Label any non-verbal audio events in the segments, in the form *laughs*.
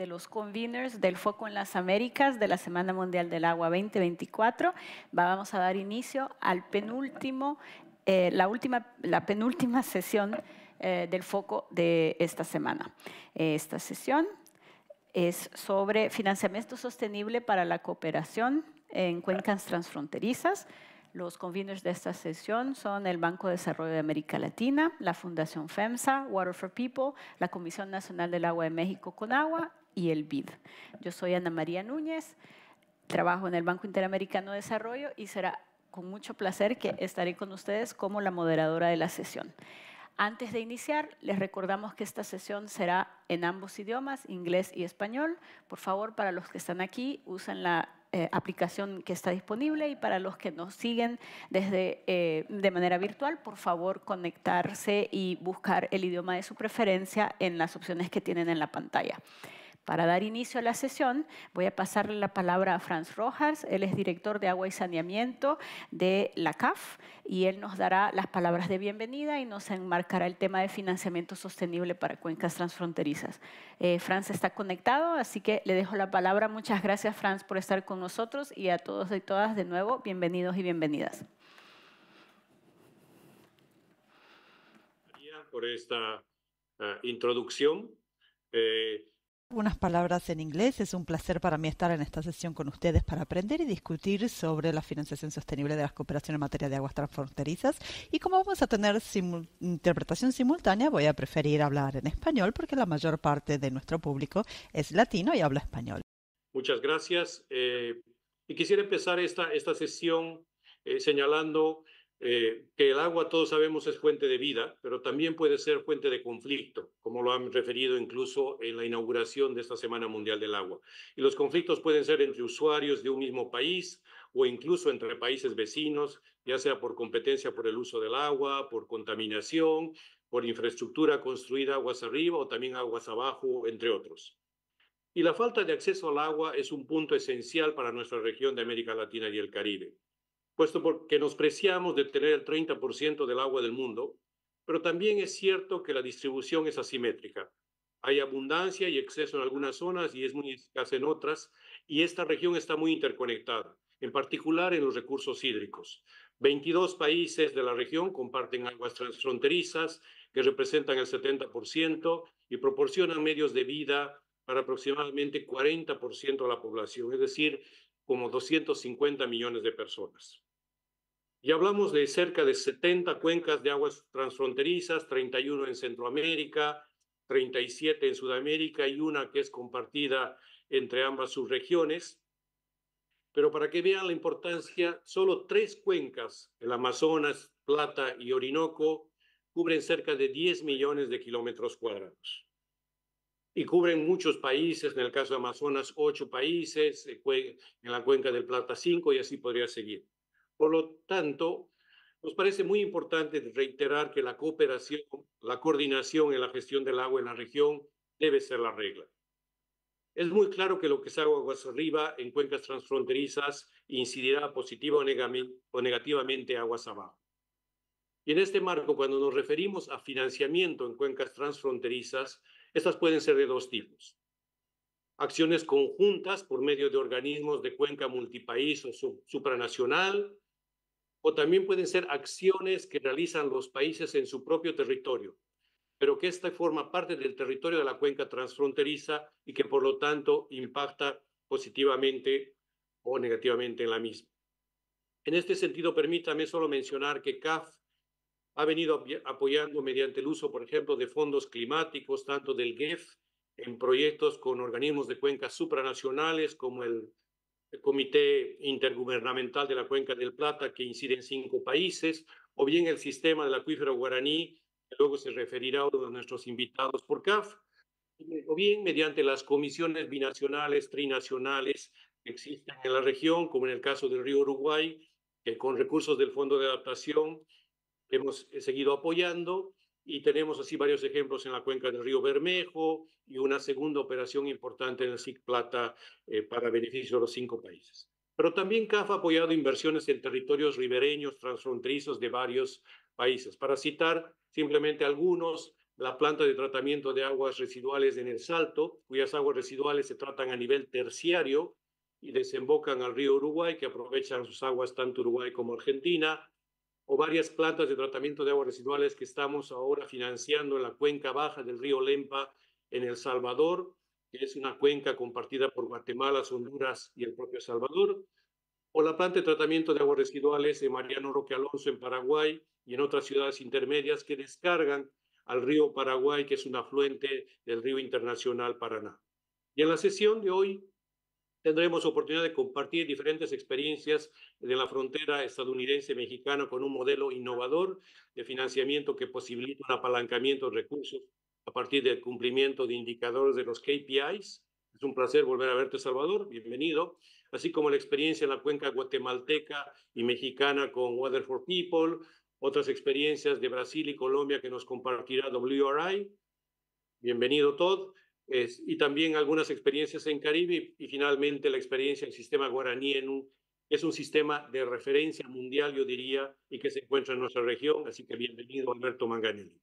de los conveners del Foco en las Américas de la Semana Mundial del Agua 2024. Vamos a dar inicio al penúltimo, eh, la, última, la penúltima *laughs* sesión eh, del Foco de esta semana. Esta sesión es sobre financiamiento sostenible para la cooperación en cuencas transfronterizas. Los conveners de esta sesión son el Banco de Desarrollo de América Latina, la Fundación FEMSA, Water for People, la Comisión Nacional del Agua de México con Agua y el BID. Yo soy Ana María Núñez, trabajo en el Banco Interamericano de Desarrollo y será con mucho placer que estaré con ustedes como la moderadora de la sesión. Antes de iniciar, les recordamos que esta sesión será en ambos idiomas, inglés y español. Por favor, para los que están aquí, usen la eh, aplicación que está disponible y para los que nos siguen desde, eh, de manera virtual, por favor, conectarse y buscar el idioma de su preferencia en las opciones que tienen en la pantalla. Para dar inicio a la sesión, voy a pasarle la palabra a Franz Rojas. Él es director de agua y saneamiento de la CAF y él nos dará las palabras de bienvenida y nos enmarcará el tema de financiamiento sostenible para cuencas transfronterizas. Eh, Franz está conectado, así que le dejo la palabra. Muchas gracias, Franz, por estar con nosotros y a todos y todas de nuevo, bienvenidos y bienvenidas. Por esta eh, introducción. Eh, algunas palabras en inglés. Es un placer para mí estar en esta sesión con ustedes para aprender y discutir sobre la financiación sostenible de las cooperaciones en materia de aguas transfronterizas. Y como vamos a tener interpretación simultánea, voy a preferir hablar en español porque la mayor parte de nuestro público es latino y habla español. Muchas gracias. Eh, y quisiera empezar esta, esta sesión eh, señalando eh, que el agua todos sabemos es fuente de vida, pero también puede ser fuente de conflicto, como lo han referido incluso en la inauguración de esta Semana Mundial del Agua. Y los conflictos pueden ser entre usuarios de un mismo país o incluso entre países vecinos, ya sea por competencia por el uso del agua, por contaminación, por infraestructura construida aguas arriba o también aguas abajo, entre otros. Y la falta de acceso al agua es un punto esencial para nuestra región de América Latina y el Caribe puesto porque nos preciamos de tener el 30% del agua del mundo, pero también es cierto que la distribución es asimétrica. Hay abundancia y exceso en algunas zonas y es muy escasa en otras, y esta región está muy interconectada, en particular en los recursos hídricos. 22 países de la región comparten aguas transfronterizas que representan el 70% y proporcionan medios de vida para aproximadamente 40% de la población, es decir, como 250 millones de personas. Y hablamos de cerca de 70 cuencas de aguas transfronterizas, 31 en Centroamérica, 37 en Sudamérica y una que es compartida entre ambas subregiones. Pero para que vean la importancia, solo tres cuencas, el Amazonas, Plata y Orinoco, cubren cerca de 10 millones de kilómetros cuadrados. Y cubren muchos países, en el caso de Amazonas, ocho países, eh, en la cuenca del Plata, cinco, y así podría seguir. Por lo tanto, nos parece muy importante reiterar que la cooperación, la coordinación en la gestión del agua en la región debe ser la regla. Es muy claro que lo que se haga aguas arriba en cuencas transfronterizas incidirá positiva o negativamente aguas abajo. Y en este marco, cuando nos referimos a financiamiento en cuencas transfronterizas, estas pueden ser de dos tipos. Acciones conjuntas por medio de organismos de cuenca multipaís o supranacional, o también pueden ser acciones que realizan los países en su propio territorio, pero que esta forma parte del territorio de la cuenca transfronteriza y que por lo tanto impacta positivamente o negativamente en la misma. En este sentido, permítame solo mencionar que CAF ha venido apoyando mediante el uso, por ejemplo, de fondos climáticos, tanto del GEF, en proyectos con organismos de cuencas supranacionales como el el Comité Intergubernamental de la Cuenca del Plata, que incide en cinco países, o bien el sistema del acuífero guaraní, luego se referirá a uno de nuestros invitados por CAF, o bien mediante las comisiones binacionales, trinacionales que existen en la región, como en el caso del río Uruguay, que con recursos del Fondo de Adaptación hemos eh, seguido apoyando, y tenemos así varios ejemplos en la cuenca del río Bermejo y una segunda operación importante en el SIC Plata eh, para beneficio de los cinco países. Pero también CAF ha apoyado inversiones en territorios ribereños transfronterizos de varios países. Para citar simplemente algunos, la planta de tratamiento de aguas residuales en El Salto, cuyas aguas residuales se tratan a nivel terciario y desembocan al río Uruguay, que aprovechan sus aguas tanto Uruguay como Argentina o varias plantas de tratamiento de aguas residuales que estamos ahora financiando en la cuenca baja del río Lempa en El Salvador, que es una cuenca compartida por Guatemala, Honduras y el propio Salvador, o la planta de tratamiento de aguas residuales de Mariano Roque Alonso en Paraguay y en otras ciudades intermedias que descargan al río Paraguay, que es un afluente del río internacional Paraná. Y en la sesión de hoy tendremos oportunidad de compartir diferentes experiencias de la frontera estadounidense-mexicana con un modelo innovador de financiamiento que posibilita un apalancamiento de recursos a partir del cumplimiento de indicadores de los KPIs. Es un placer volver a verte, Salvador. Bienvenido. Así como la experiencia en la cuenca guatemalteca y mexicana con Water for People, otras experiencias de Brasil y Colombia que nos compartirá WRI. Bienvenido, Todd y también algunas experiencias en Caribe y, finalmente la experiencia del sistema guaraní en es un sistema de referencia mundial, yo diría, y que se encuentra en nuestra región. Así que bienvenido, Alberto Manganelli.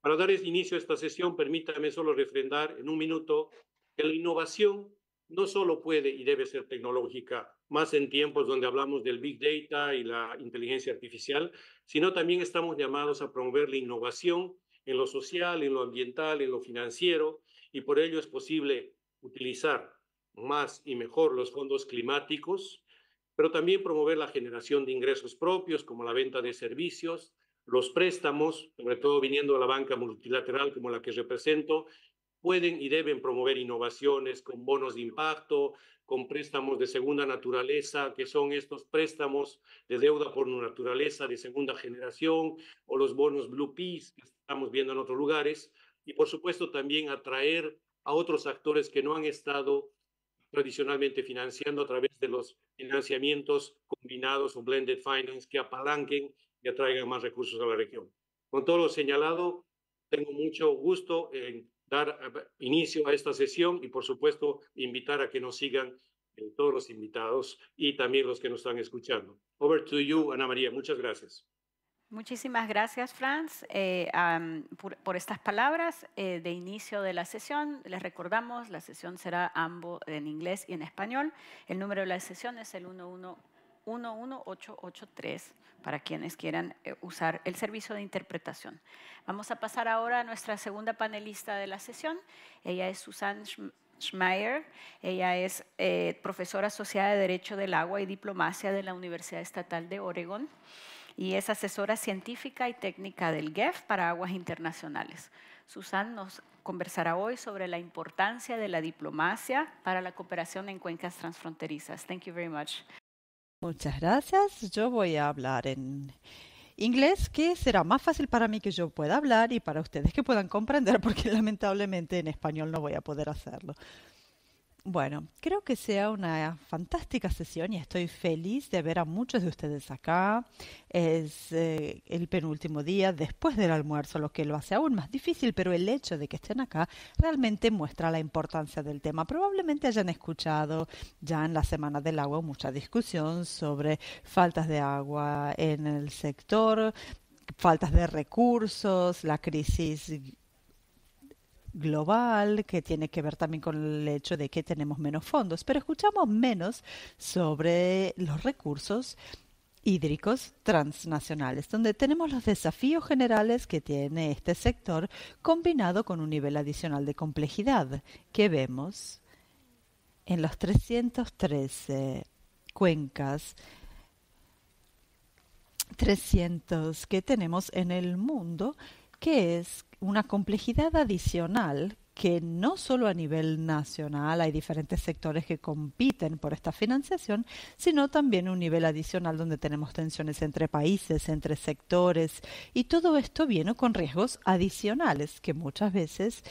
Para dar inicio a esta sesión, permítame solo refrendar en un minuto que la innovación no solo puede y debe ser tecnológica, más en tiempos donde hablamos del big data y la inteligencia artificial, sino también estamos llamados a promover la innovación en lo social, en lo ambiental, en lo financiero, y por ello es posible utilizar más y mejor los fondos climáticos, pero también promover la generación de ingresos propios como la venta de servicios, los préstamos, sobre todo viniendo a la banca multilateral como la que represento, pueden y deben promover innovaciones con bonos de impacto, con préstamos de segunda naturaleza, que son estos préstamos de deuda por naturaleza de segunda generación, o los bonos Blue Peace que estamos viendo en otros lugares, y por supuesto también atraer a otros actores que no han estado tradicionalmente financiando a través de los financiamientos combinados o blended finance que apalanquen y atraigan más recursos a la región. Con todo lo señalado, tengo mucho gusto en dar eh, inicio a esta sesión y por supuesto invitar a que nos sigan eh, todos los invitados y también los que nos están escuchando. Over to you, Ana María. Muchas gracias. Muchísimas gracias, Franz, eh, por, estas palabras eh, de inicio de la sesión. Les recordamos, la sesión será ambos en inglés y en español. El número de la sesión es el 11883 para quienes quieran eh, usar el servicio de interpretación. Vamos a pasar ahora a nuestra segunda panelista de la sesión. Ella es Susan Schmeier. Ella es profesora asociada de Derecho del Agua y Diplomacia de la Universidad Estatal de Oregón y es asesora científica y técnica del GEF para aguas internacionales. Susan nos conversará hoy sobre la importancia de la diplomacia para la cooperación en cuencas transfronterizas. Thank you very much. Muchas gracias. Yo voy a hablar en inglés, que será más fácil para mí que yo pueda hablar y para ustedes que puedan comprender, *laughs* porque lamentablemente en español no voy a poder hacerlo. Bueno, creo que sea una fantástica sesión y estoy feliz de ver a muchos de ustedes acá. Es eh, el penúltimo día después del almuerzo, lo que lo hace aún más difícil, pero el hecho de que estén acá realmente muestra la importancia del tema. Probablemente hayan escuchado ya en la Semana del Agua mucha discusión sobre faltas de agua en el sector, faltas de recursos, la crisis global, que tiene que ver también con el hecho de que tenemos menos fondos, pero escuchamos menos sobre los recursos hídricos transnacionales, donde tenemos los desafíos generales que tiene este sector combinado con un nivel adicional de complejidad que vemos en los 313 cuencas 300 que tenemos en el mundo, que es una complejidad adicional que no solo a nivel nacional hay diferentes sectores que compiten por esta financiación, sino también un nivel adicional donde tenemos tensiones entre países, entre sectores, y todo esto viene con riesgos adicionales que muchas veces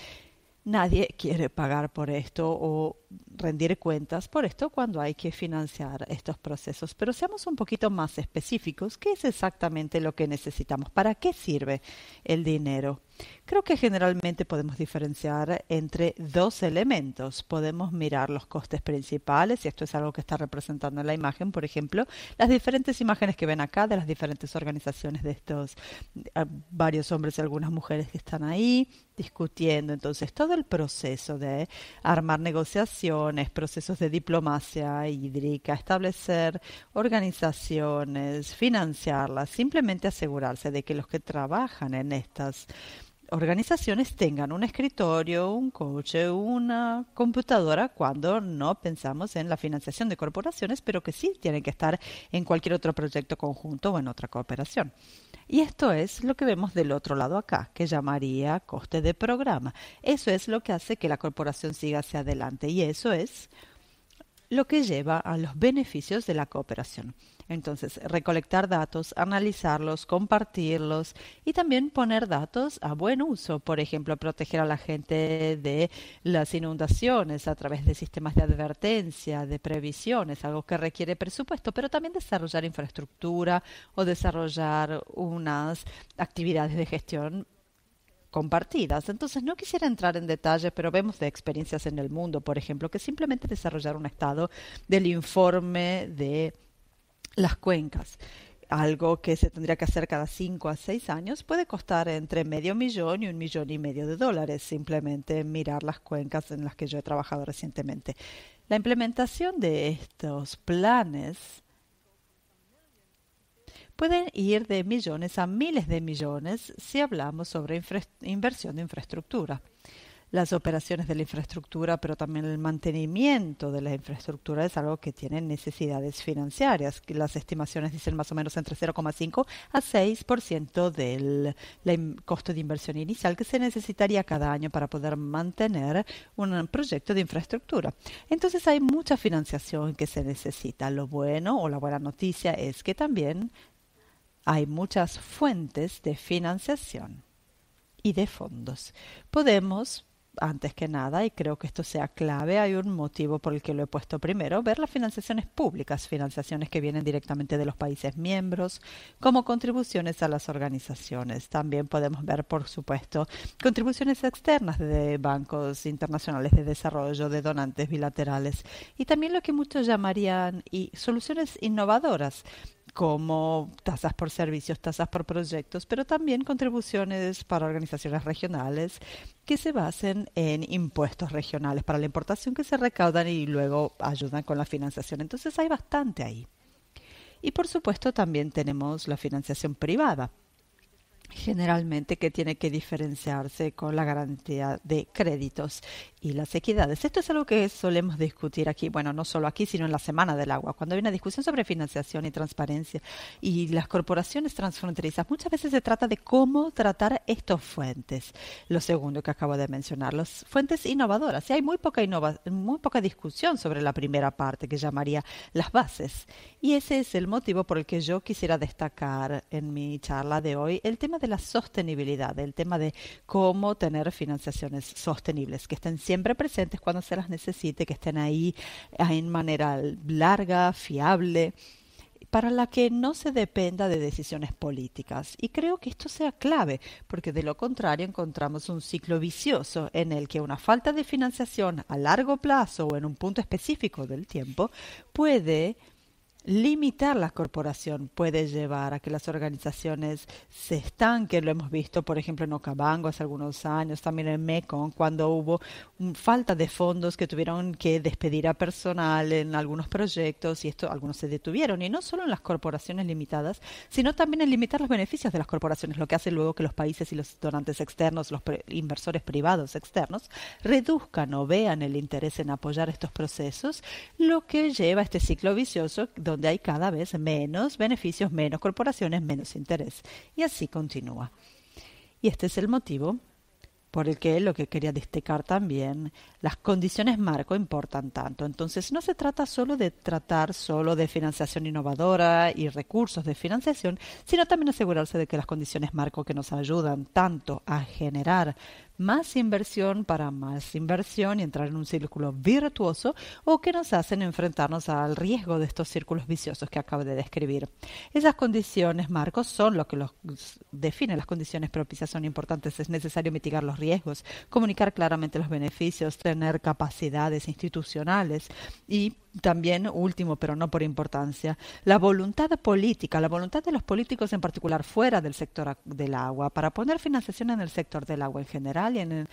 nadie quiere pagar por esto o rendir cuentas por esto cuando hay que financiar estos procesos. Pero seamos un poquito más específicos. ¿Qué es exactamente lo que necesitamos? ¿Para qué sirve el dinero? Creo que generalmente podemos diferenciar entre dos elementos. Podemos mirar los costes principales, y esto es algo que está representando en la imagen, por ejemplo, las diferentes imágenes que ven acá de las diferentes organizaciones de estos eh, varios hombres y algunas mujeres que están ahí discutiendo. Entonces, todo el proceso de armar negociaciones, procesos de diplomacia hídrica, establecer organizaciones, financiarlas, simplemente asegurarse de que los que trabajan en estas organizaciones tengan un escritorio, un coche, una computadora cuando no pensamos en la financiación de corporaciones, pero que sí tienen que estar en cualquier otro proyecto conjunto o en otra cooperación. Y esto es lo que vemos del otro lado acá, que llamaría coste de programa. Eso es lo que hace que la corporación siga hacia adelante y eso es lo que lleva a los beneficios de la cooperación. Entonces, recolectar datos, analizarlos, compartirlos y también poner datos a buen uso. Por ejemplo, proteger a la gente de las inundaciones a través de sistemas de advertencia, de previsiones, algo que requiere presupuesto, pero también desarrollar infraestructura o desarrollar unas actividades de gestión compartidas. Entonces, no quisiera entrar en detalles, pero vemos de experiencias en el mundo, por ejemplo, que simplemente desarrollar un estado del informe de las cuencas. Algo que se tendría que hacer cada cinco a seis años puede costar entre medio millón y un millón y medio de dólares simplemente mirar las cuencas en las que yo he trabajado recientemente. La implementación de estos planes pueden ir de millones a miles de millones si hablamos sobre inversión de infraestructura las operaciones de la infraestructura, pero también el mantenimiento de la infraestructura es algo que tiene necesidades financieras. Las estimaciones dicen más o menos entre 0,5 a 6% del costo de inversión inicial que se necesitaría cada año para poder mantener un proyecto de infraestructura. Entonces hay mucha financiación que se necesita. Lo bueno o la buena noticia es que también hay muchas fuentes de financiación y de fondos. Podemos antes que nada, y creo que esto sea clave, hay un motivo por el que lo he puesto primero, ver las financiaciones públicas, financiaciones que vienen directamente de los países miembros, como contribuciones a las organizaciones. También podemos ver, por supuesto, contribuciones externas de bancos internacionales de desarrollo, de donantes bilaterales, y también lo que muchos llamarían y soluciones innovadoras como tasas por servicios, tasas por proyectos, pero también contribuciones para organizaciones regionales que se basen en impuestos regionales para la importación que se recaudan y luego ayudan con la financiación. Entonces hay bastante ahí. Y por supuesto también tenemos la financiación privada generalmente que tiene que diferenciarse con la garantía de créditos y las equidades. Esto es algo que solemos discutir aquí, bueno, no solo aquí, sino en la Semana del Agua, cuando hay una discusión sobre financiación y transparencia y las corporaciones transfronterizas. Muchas veces se trata de cómo tratar estas fuentes. Lo segundo que acabo de mencionar, las fuentes innovadoras. Y hay muy poca, innova, muy poca discusión sobre la primera parte que llamaría las bases. Y ese es el motivo por el que yo quisiera destacar en mi charla de hoy el tema de la sostenibilidad, el tema de cómo tener financiaciones sostenibles, que estén siempre presentes cuando se las necesite, que estén ahí eh, en manera larga, fiable para la que no se dependa de decisiones políticas. Y creo que esto sea clave, porque de lo contrario encontramos un ciclo vicioso en el que una falta de financiación a largo plazo o en un punto específico del tiempo puede Limitar la corporación puede llevar a que las organizaciones se estanquen. Lo hemos visto, por ejemplo, en Okavango hace algunos años, también en Mekong, cuando hubo falta de fondos que tuvieron que despedir a personal en algunos proyectos y esto algunos se detuvieron. Y no solo en las corporaciones limitadas, sino también en limitar los beneficios de las corporaciones, lo que hace luego que los países y los donantes externos, los inversores privados externos, reduzcan o vean el interés en apoyar estos procesos, lo que lleva a este ciclo vicioso donde hay cada vez menos beneficios, menos corporaciones, menos interés. Y así continúa. Y este es el motivo por el que lo que quería destacar también, las condiciones marco importan tanto. Entonces, no se trata solo de tratar solo de financiación innovadora y recursos de financiación, sino también asegurarse de que las condiciones marco que nos ayudan tanto a generar más inversión para más inversión y entrar en un círculo virtuoso o que nos hacen enfrentarnos al riesgo de estos círculos viciosos que acabo de describir. Esas condiciones, Marcos, son lo que los define. Las condiciones propicias son importantes. Es necesario mitigar los riesgos, comunicar claramente los beneficios, tener capacidades institucionales y también, último pero no por importancia, la voluntad política, la voluntad de los políticos en particular fuera del sector del agua, para poner financiación en el sector del agua en general y en,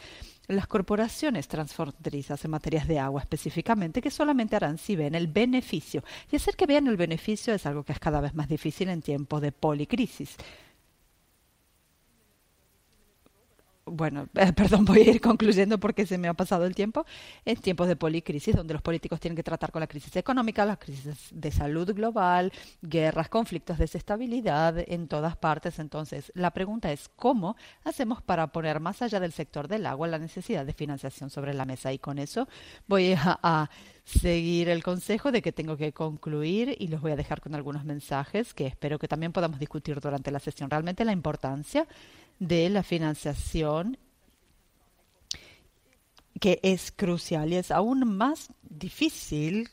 las corporaciones transfronterizas en materias de agua específicamente, que solamente harán si ven el beneficio. Y hacer que vean el beneficio es algo que es cada vez más difícil en tiempos de policrisis. bueno, *laughs* eh, perdón, voy a ir concluyendo porque se me ha pasado el tiempo, en tiempos de policrisis, donde los políticos tienen que tratar con la crisis económica, las crisis de salud global, guerras, conflictos, desestabilidad en todas partes. Entonces, la pregunta es, ¿cómo hacemos para poner más allá del sector del agua la necesidad de financiación sobre la mesa? Y con eso voy a, a seguir el consejo de que tengo que concluir y los voy a dejar con algunos mensajes que espero que también podamos discutir durante la sesión. Realmente la importancia de la financiación que es crucial y es aún más difícil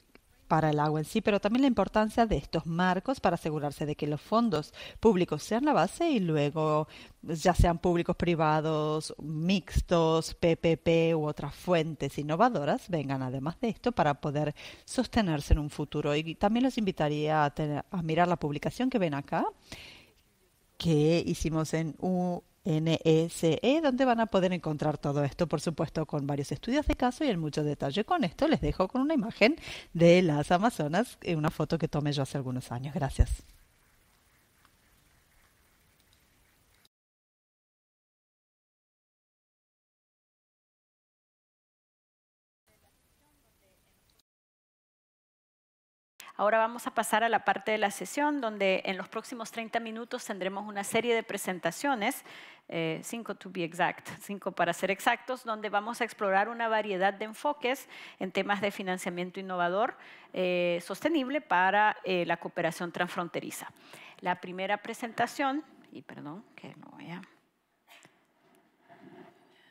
para el agua en sí, pero también la importancia de estos marcos para asegurarse de que los fondos públicos sean la base y luego ya sean públicos, privados, mixtos, PPP u otras fuentes innovadoras vengan además de esto para poder sostenerse en un futuro. Y también los invitaría a, mirar la publicación que ven acá que hicimos en un NSE, e, donde van a poder encontrar todo esto, por supuesto, con varios estudios de caso y en mucho detalle. Con esto les dejo con una imagen de las Amazonas, eh, una foto que tomé yo hace algunos años. Gracias. Ahora vamos a pasar a la parte de la sesión donde en los próximos 30 minutos tendremos una serie de presentaciones, eh, cinco to be exact, cinco para ser exactos, donde vamos a explorar una variedad de enfoques en temas de financiamiento innovador eh, sostenible para eh, la cooperación transfronteriza. La primera presentación, y perdón que no voy a...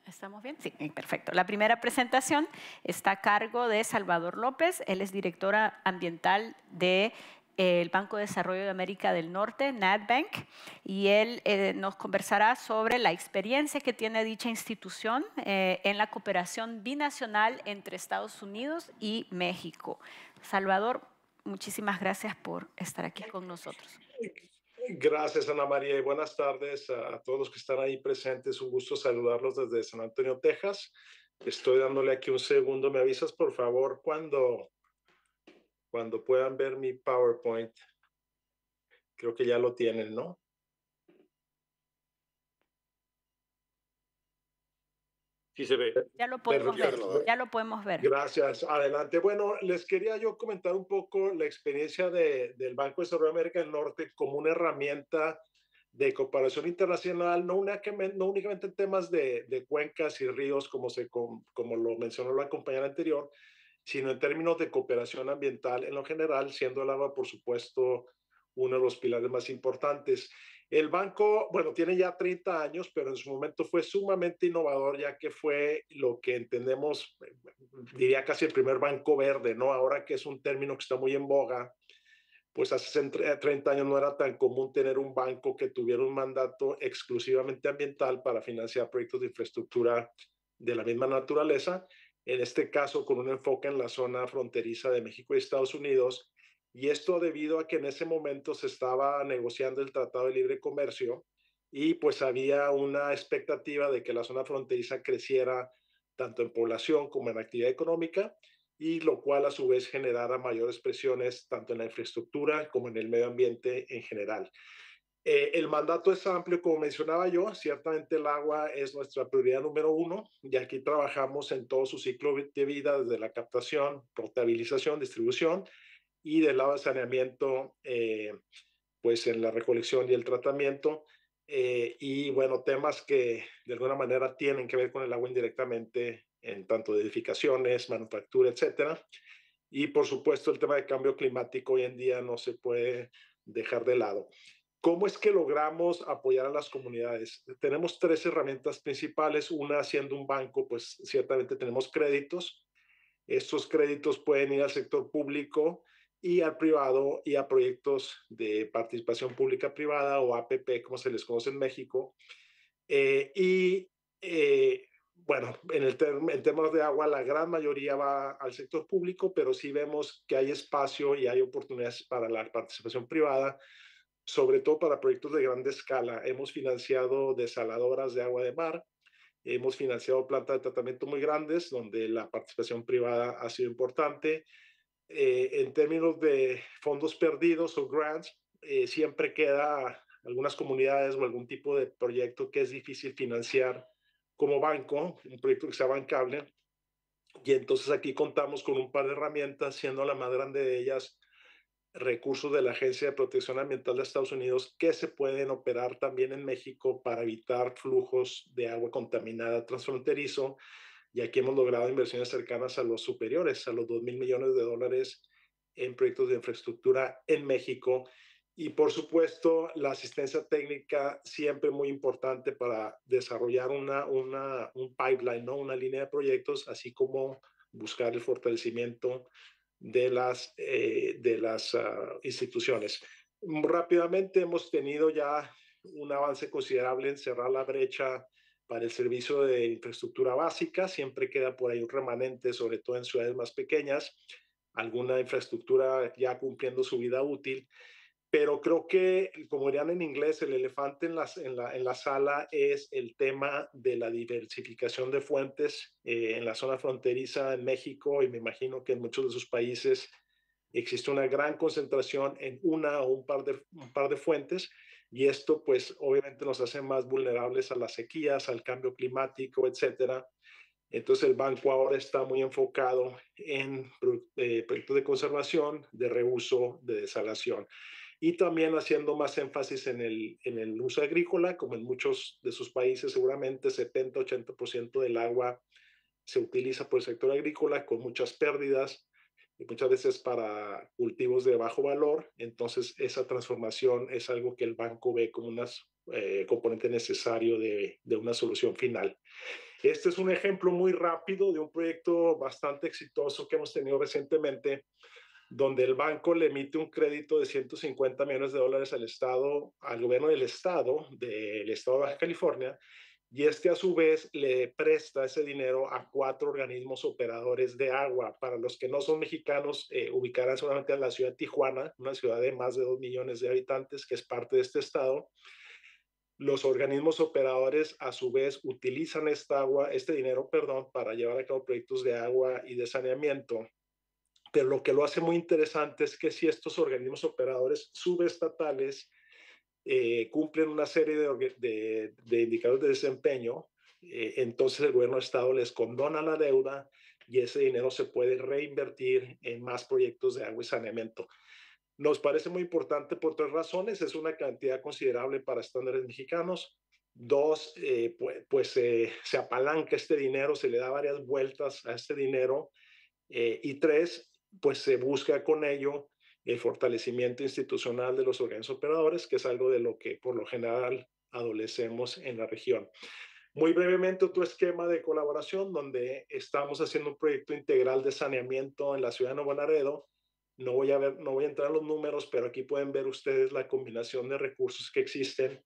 ¿Estamos bien? Sí, perfecto. La primera presentación está a cargo de Salvador López. Él es directora ambiental del de, eh, Banco de Desarrollo de América del Norte, NADBank, y él eh, nos conversará sobre la experiencia que tiene dicha institución eh, en la cooperación binacional entre Estados Unidos y México. Salvador, muchísimas gracias por estar aquí con nosotros. Gracias, Ana María, y buenas tardes a, todos los que están ahí presentes. Un gusto saludarlos desde San Antonio, Texas. Estoy dándole aquí un segundo. Me avisas, por favor, cuando, cuando puedan ver mi PowerPoint. Creo que ya lo tienen, ¿no? se ve. Ya lo podemos ver. Ya lo podemos ver. Gracias. Adelante. Bueno, les quería yo comentar un poco la experiencia de, del Banco de Desarrollo de América del Norte como una herramienta de cooperación internacional, no, una que no únicamente en temas de, de, cuencas y ríos, como, se, como lo mencionó la compañera anterior, sino en términos de cooperación ambiental en lo general, siendo el agua, por supuesto, uno de los pilares más importantes. El banco, bueno, tiene ya 30 años, pero en su momento fue sumamente innovador, ya que fue lo que entendemos, eh, diría casi el primer banco verde, ¿no? Ahora que es un término que está muy en boga, pues hace 30 eh, años no era tan común tener un banco que tuviera un mandato exclusivamente ambiental para financiar proyectos de infraestructura de la misma naturaleza, en este caso con un enfoque en la zona fronteriza de México y Estados Unidos, y esto debido a que en ese momento se estaba negociando el Tratado de Libre Comercio y pues había una expectativa de que la zona fronteriza creciera tanto en población como en actividad económica y lo cual a su vez generara mayores presiones tanto en la infraestructura como en el medio ambiente en general. Eh, el mandato es amplio, como mencionaba yo, ciertamente el agua es nuestra prioridad número uno y aquí trabajamos en todo su ciclo de vida, desde la captación, portabilización, distribución y del lado de saneamiento, eh, pues en la recolección y el tratamiento. Eh, y bueno, temas que de alguna manera tienen que ver con el agua indirectamente, en tanto de edificaciones, manufactura, etcétera. Y por supuesto, el tema de cambio climático hoy en día no se puede dejar de lado. ¿Cómo es que logramos apoyar a las comunidades? Tenemos tres herramientas principales. Una, siendo un banco, pues ciertamente tenemos créditos. Estos créditos pueden ir al sector público, y al privado y a proyectos de participación pública privada o APP, como se les conoce en México. Eh, y eh, bueno, en, el en temas de agua la gran mayoría va al sector público, pero sí vemos que hay espacio y hay oportunidades para la participación privada, sobre todo para proyectos de gran escala. Hemos financiado desaladoras de agua de mar, hemos financiado plantas de tratamiento muy grandes, donde la participación privada ha sido importante. Eh, en términos de fondos perdidos o grants, eh, siempre queda algunas comunidades o algún tipo de proyecto que es difícil financiar como banco, un proyecto que sea bancable. Y entonces aquí contamos con un par de herramientas, siendo la más grande de ellas recursos de la Agencia de Protección Ambiental de Estados Unidos que se pueden operar también en México para evitar flujos de agua contaminada transfronterizo y aquí hemos logrado inversiones cercanas a los superiores, a los 2 mil millones de dólares en proyectos de infraestructura en México. Y por supuesto, la asistencia técnica siempre muy importante para desarrollar una, una, un pipeline, ¿no? una línea de proyectos, así como buscar el fortalecimiento de las, eh, de las ah, instituciones. Rápidamente hemos tenido ya un avance considerable en cerrar la brecha para el servicio de infraestructura básica, siempre queda por ahí un remanente, sobre todo en ciudades más pequeñas, alguna infraestructura ya cumpliendo su vida útil, pero creo que, como dirían en inglés, el elefante en, las, en, la, sala es el tema de la diversificación de fuentes eh, en la zona fronteriza en México y me imagino que en muchos de sus países existe una gran concentración en una o un par de, par de fuentes y esto pues obviamente nos hace más vulnerables a las sequías, al cambio climático, etcétera. Entonces el banco ahora está muy enfocado en eh, proyectos de conservación, de reuso, de desalación y también haciendo más énfasis en el, en el uso agrícola, como en muchos de sus países seguramente 70-80% del agua se utiliza por el sector agrícola con muchas pérdidas muchas veces para cultivos de bajo valor, entonces esa transformación es algo que el banco ve como un eh, componente necesario de, una solución final. Este es un ejemplo muy rápido de un proyecto bastante exitoso que hemos tenido recientemente, donde el banco le emite un crédito de 150 millones de dólares al Estado, al gobierno del Estado, del Estado de Baja California, y este a su vez le presta ese dinero a cuatro organismos operadores de agua. Para los que no son mexicanos, eh, ubicarán solamente a la ciudad de Tijuana, una ciudad de más de dos millones de habitantes que es parte de este estado. Los organismos operadores a su vez utilizan esta agua, este dinero, perdón, para llevar a cabo proyectos de agua y de saneamiento. Pero lo que lo hace muy interesante es que si estos organismos operadores subestatales eh, cumplen una serie de, indicadores de desempeño, eh, entonces el gobierno de Estado les condona la deuda y ese dinero se puede reinvertir en más proyectos de agua y saneamiento. Nos parece muy importante por tres razones. Es una cantidad considerable para estándares mexicanos. Dos, eh, pues, se apalanca este dinero, se le da varias vueltas a este dinero. y tres, pues se busca con ello el fortalecimiento institucional de los organismos operadores, que es algo de lo que por lo general adolecemos en la región. Muy brevemente, otro esquema de colaboración donde estamos haciendo un proyecto integral de saneamiento en la ciudad de Nuevo Laredo. No voy a, ver, no voy a entrar en los números, pero aquí pueden ver ustedes la combinación de recursos que existen,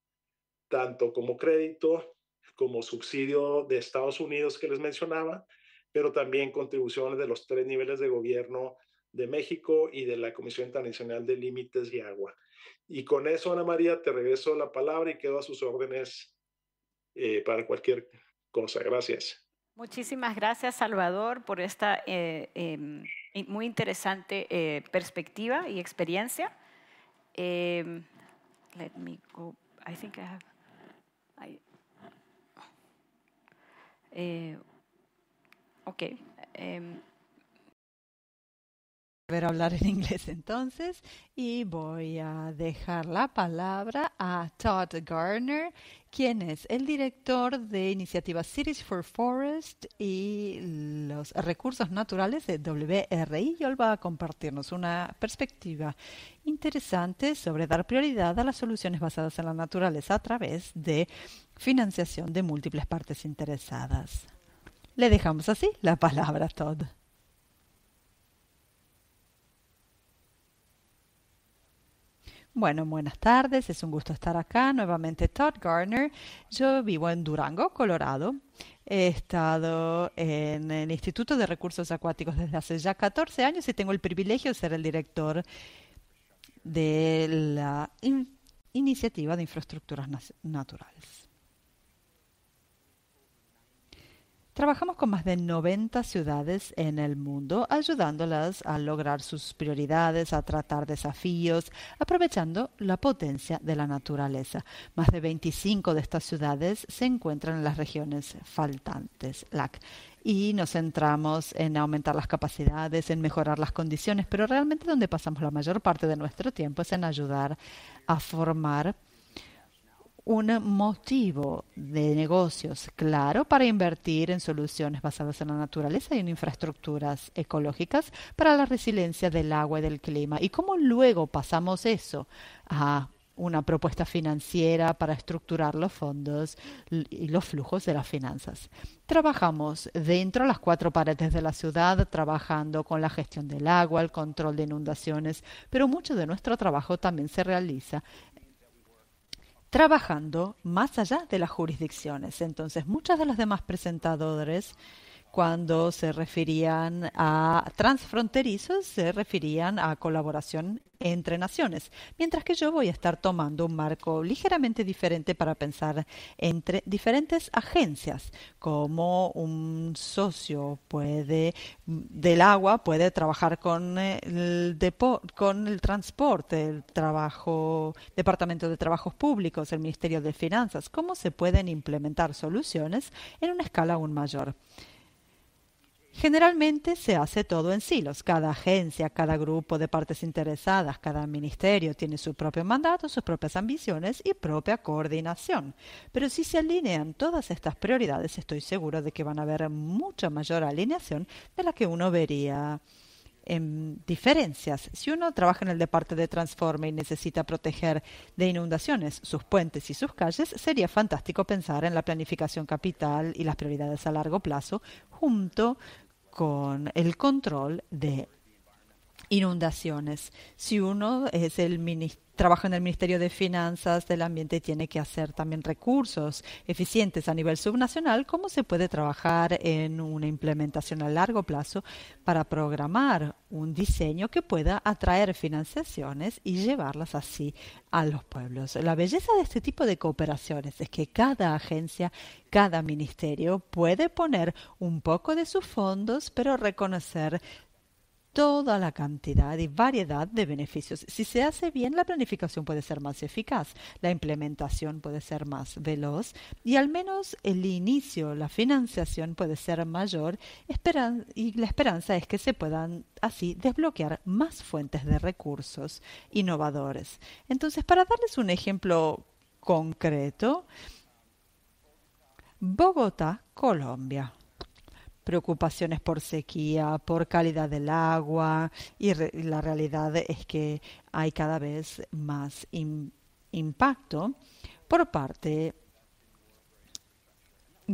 tanto como crédito, como subsidio de Estados Unidos que les mencionaba, pero también contribuciones de los tres niveles de gobierno de México y de la Comisión Internacional de Límites y Agua. Y con eso, Ana María, te regreso la palabra y quedo a sus órdenes eh, para cualquier cosa. Gracias. Muchísimas gracias, Salvador, por esta eh, em, muy interesante eh, perspectiva y experiencia. Em, let me go. I think I have. Oh. ok. Em, a hablar en *laughs* inglés entonces y voy a dejar la palabra a Todd Garner, quien es el director de iniciativa Cities for Forest y los recursos naturales de WRI y él va a compartirnos una perspectiva interesante sobre dar prioridad a las soluciones basadas en la naturaleza a través de financiación de múltiples partes interesadas. Le dejamos así la palabra a Todd. Bueno, buenas tardes, es un gusto estar acá. Nuevamente Todd Garner. Yo vivo en Durango, Colorado. He estado en el Instituto de Recursos Acuáticos desde hace ya 14 años y tengo el privilegio de ser el director de la iniciativa de infraestructuras naturales. Trabajamos con más de 90 ciudades en el mundo, ayudándolas a lograr sus prioridades, a tratar desafíos, aprovechando la potencia de la naturaleza. Más de 25 de estas ciudades se encuentran en las regiones faltantes, LAC y nos centramos en aumentar las capacidades, en mejorar las condiciones, pero realmente donde pasamos la mayor parte de nuestro tiempo es en ayudar a formar un motivo de negocios claro para invertir en soluciones basadas en la naturaleza y en infraestructuras ecológicas para la resiliencia del agua y del clima. ¿Y cómo luego pasamos eso a una propuesta financiera para estructurar los fondos y los flujos de las finanzas. Trabajamos dentro de las cuatro paredes de la ciudad, trabajando con la gestión del agua, el control de inundaciones, pero mucho de nuestro trabajo también se realiza trabajando más allá de las jurisdicciones. Entonces, muchas de las demás presentadores cuando se referían a transfronterizos, se referían a colaboración entre naciones, mientras que yo voy a estar tomando un marco ligeramente diferente para pensar entre diferentes agencias, como un socio puede del agua puede trabajar con el con el transporte, el trabajo Departamento de Trabajos Públicos, el Ministerio de Finanzas, cómo se pueden implementar soluciones en una escala aún mayor. Generalmente se hace todo en silos. Cada agencia, cada grupo de partes interesadas, cada ministerio tiene su propio mandato, sus propias ambiciones y propia coordinación. Pero si se alinean todas estas prioridades, estoy seguro de que van a haber mucha mayor alineación de la que uno vería diferencias. Si uno trabaja en el departamento de transforme y necesita proteger de inundaciones sus puentes y sus calles, sería fantástico pensar en la planificación capital y las prioridades a largo plazo junto con el control de inundaciones. Si uno es el ministro trabajo en el Ministerio de Finanzas del Ambiente tiene que hacer también recursos eficientes a nivel subnacional, cómo se puede trabajar en una implementación a largo plazo para programar un diseño que pueda atraer financiaciones y llevarlas así a los pueblos. La belleza de este tipo de cooperaciones es que cada agencia, cada ministerio puede poner un poco de sus fondos, pero reconocer toda la cantidad y variedad de beneficios. Si se hace bien, la planificación puede ser más eficaz, la implementación puede ser más veloz y al menos el inicio, la financiación puede ser mayor y la esperanza es que se puedan así desbloquear más fuentes de recursos innovadores. Entonces, para darles un ejemplo concreto, Bogotá, Colombia preocupaciones por sequía, por calidad del agua y la realidad es que hay cada vez más impacto por parte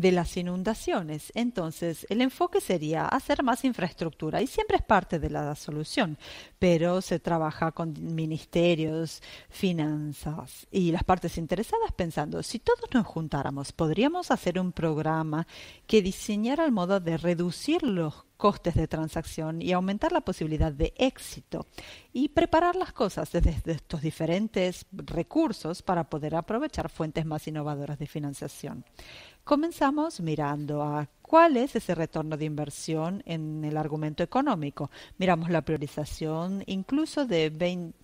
de las inundaciones. Entonces, el enfoque sería hacer más infraestructura y siempre es parte de la solución, pero se trabaja con ministerios, finanzas y las partes interesadas pensando, si todos nos juntáramos, podríamos hacer un programa que diseñara el modo de reducir los costes de transacción y aumentar la posibilidad de éxito y preparar las cosas desde estos diferentes recursos para poder aprovechar fuentes más innovadoras de financiación. Comenzamos mirando a cuál es ese retorno de inversión en el argumento económico. Miramos la priorización incluso de 20,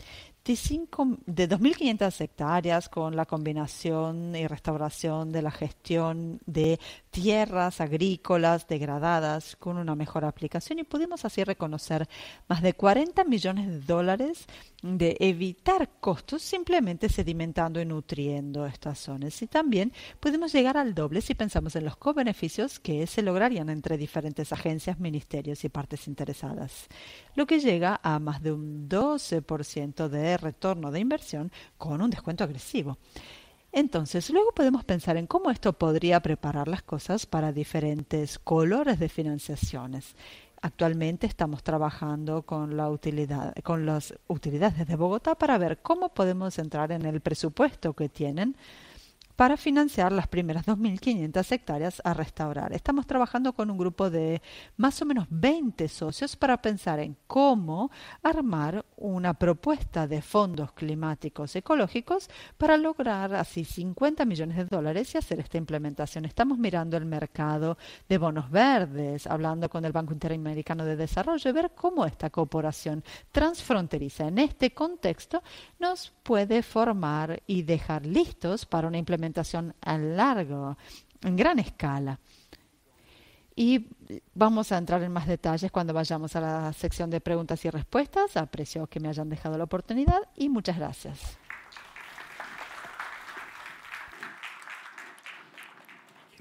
de 2.500 hectáreas con la combinación y restauración de la gestión de tierras agrícolas degradadas con una mejor aplicación y pudimos así reconocer más de 40 millones de dólares de evitar costos simplemente sedimentando y nutriendo estas zonas. Y también pudimos llegar al doble si pensamos en los co-beneficios que se lograrían entre diferentes agencias, ministerios y partes interesadas, lo que llega a más de un 12% de retorno de inversión con un descuento agresivo. Entonces, luego podemos pensar en cómo esto podría preparar las cosas para diferentes colores de financiaciones. Actualmente estamos trabajando con, la utilidad, con las utilidades de Bogotá para ver cómo podemos entrar en el presupuesto que tienen para financiar las primeras 2.500 hectáreas a restaurar. Estamos trabajando con un grupo de más o menos 20 socios para pensar en cómo armar una propuesta de fondos climáticos ecológicos para lograr así 50 millones de dólares y hacer esta implementación. Estamos mirando el mercado de bonos verdes, hablando con el Banco Interamericano de Desarrollo y ver cómo esta cooperación transfronteriza en este contexto nos puede formar y dejar listos para una implementación implementación a largo, en gran escala. Y vamos a entrar en más detalles cuando vayamos a la sección de preguntas y respuestas. Aprecio que me hayan dejado la oportunidad y muchas gracias.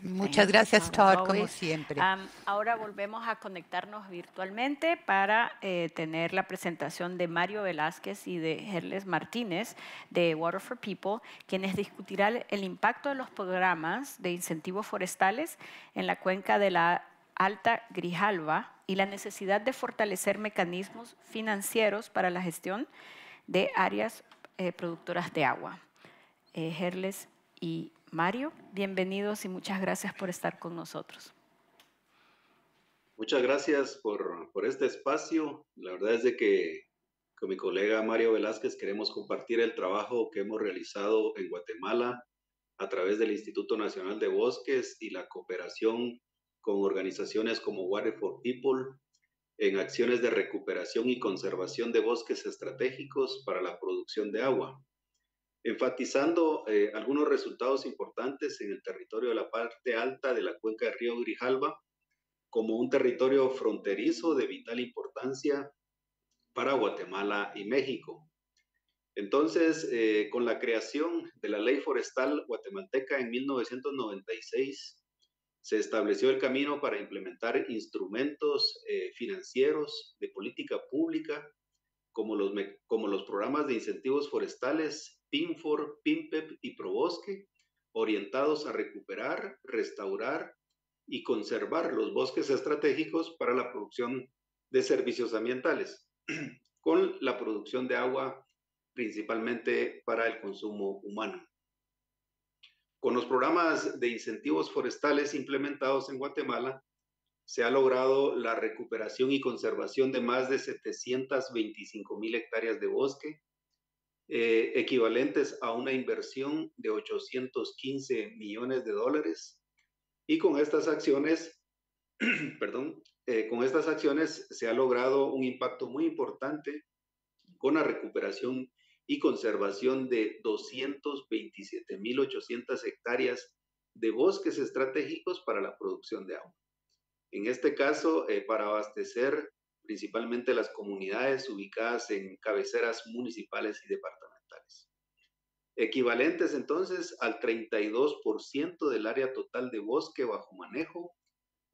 Muchas gracias, Todd, como siempre. ahora volvemos a conectarnos virtualmente para eh, tener la presentación de Mario Velázquez y de Gerles Martínez de Water for People, quienes discutirán el impacto de los programas de incentivos forestales en la cuenca de la Alta Grijalva y la necesidad de fortalecer mecanismos financieros para la gestión de áreas eh, productoras de agua. Eh, Herles y Mario, bienvenidos y muchas gracias por estar con nosotros. Muchas gracias por, este espacio. La verdad es de que con mi colega Mario Velázquez queremos compartir el trabajo que hemos realizado en Guatemala a través del Instituto Nacional de Bosques y la cooperación con organizaciones como Water for People en acciones de recuperación y conservación de bosques estratégicos para la producción de agua enfatizando eh, algunos resultados importantes en el territorio de la parte alta de la cuenca del río Grijalba como un territorio fronterizo de vital importancia para Guatemala y México. Entonces, eh, con la creación de la Ley Forestal Guatemalteca en 1996, se estableció el camino para implementar instrumentos eh, financieros de política pública, como los, como los programas de incentivos forestales PINFOR, PINPEP y ProBosque, orientados a recuperar, restaurar y conservar los bosques estratégicos para la producción de servicios ambientales, *clears throat* con la producción de agua principalmente para el consumo humano. Con los programas de incentivos forestales implementados en Guatemala, se ha logrado la recuperación y conservación de más de 725 mil hectáreas de bosque, eh, equivalentes a una inversión de 815 millones de dólares. Y con estas acciones, *clears throat* perdón, eh, con estas acciones se ha logrado un impacto muy importante con la recuperación y conservación de 227.800 hectáreas de bosques estratégicos para la producción de agua. En este caso, eh, para abastecer principalmente las comunidades ubicadas en cabeceras municipales y departamentales. Equivalentes entonces al 32% del área total de bosque bajo manejo,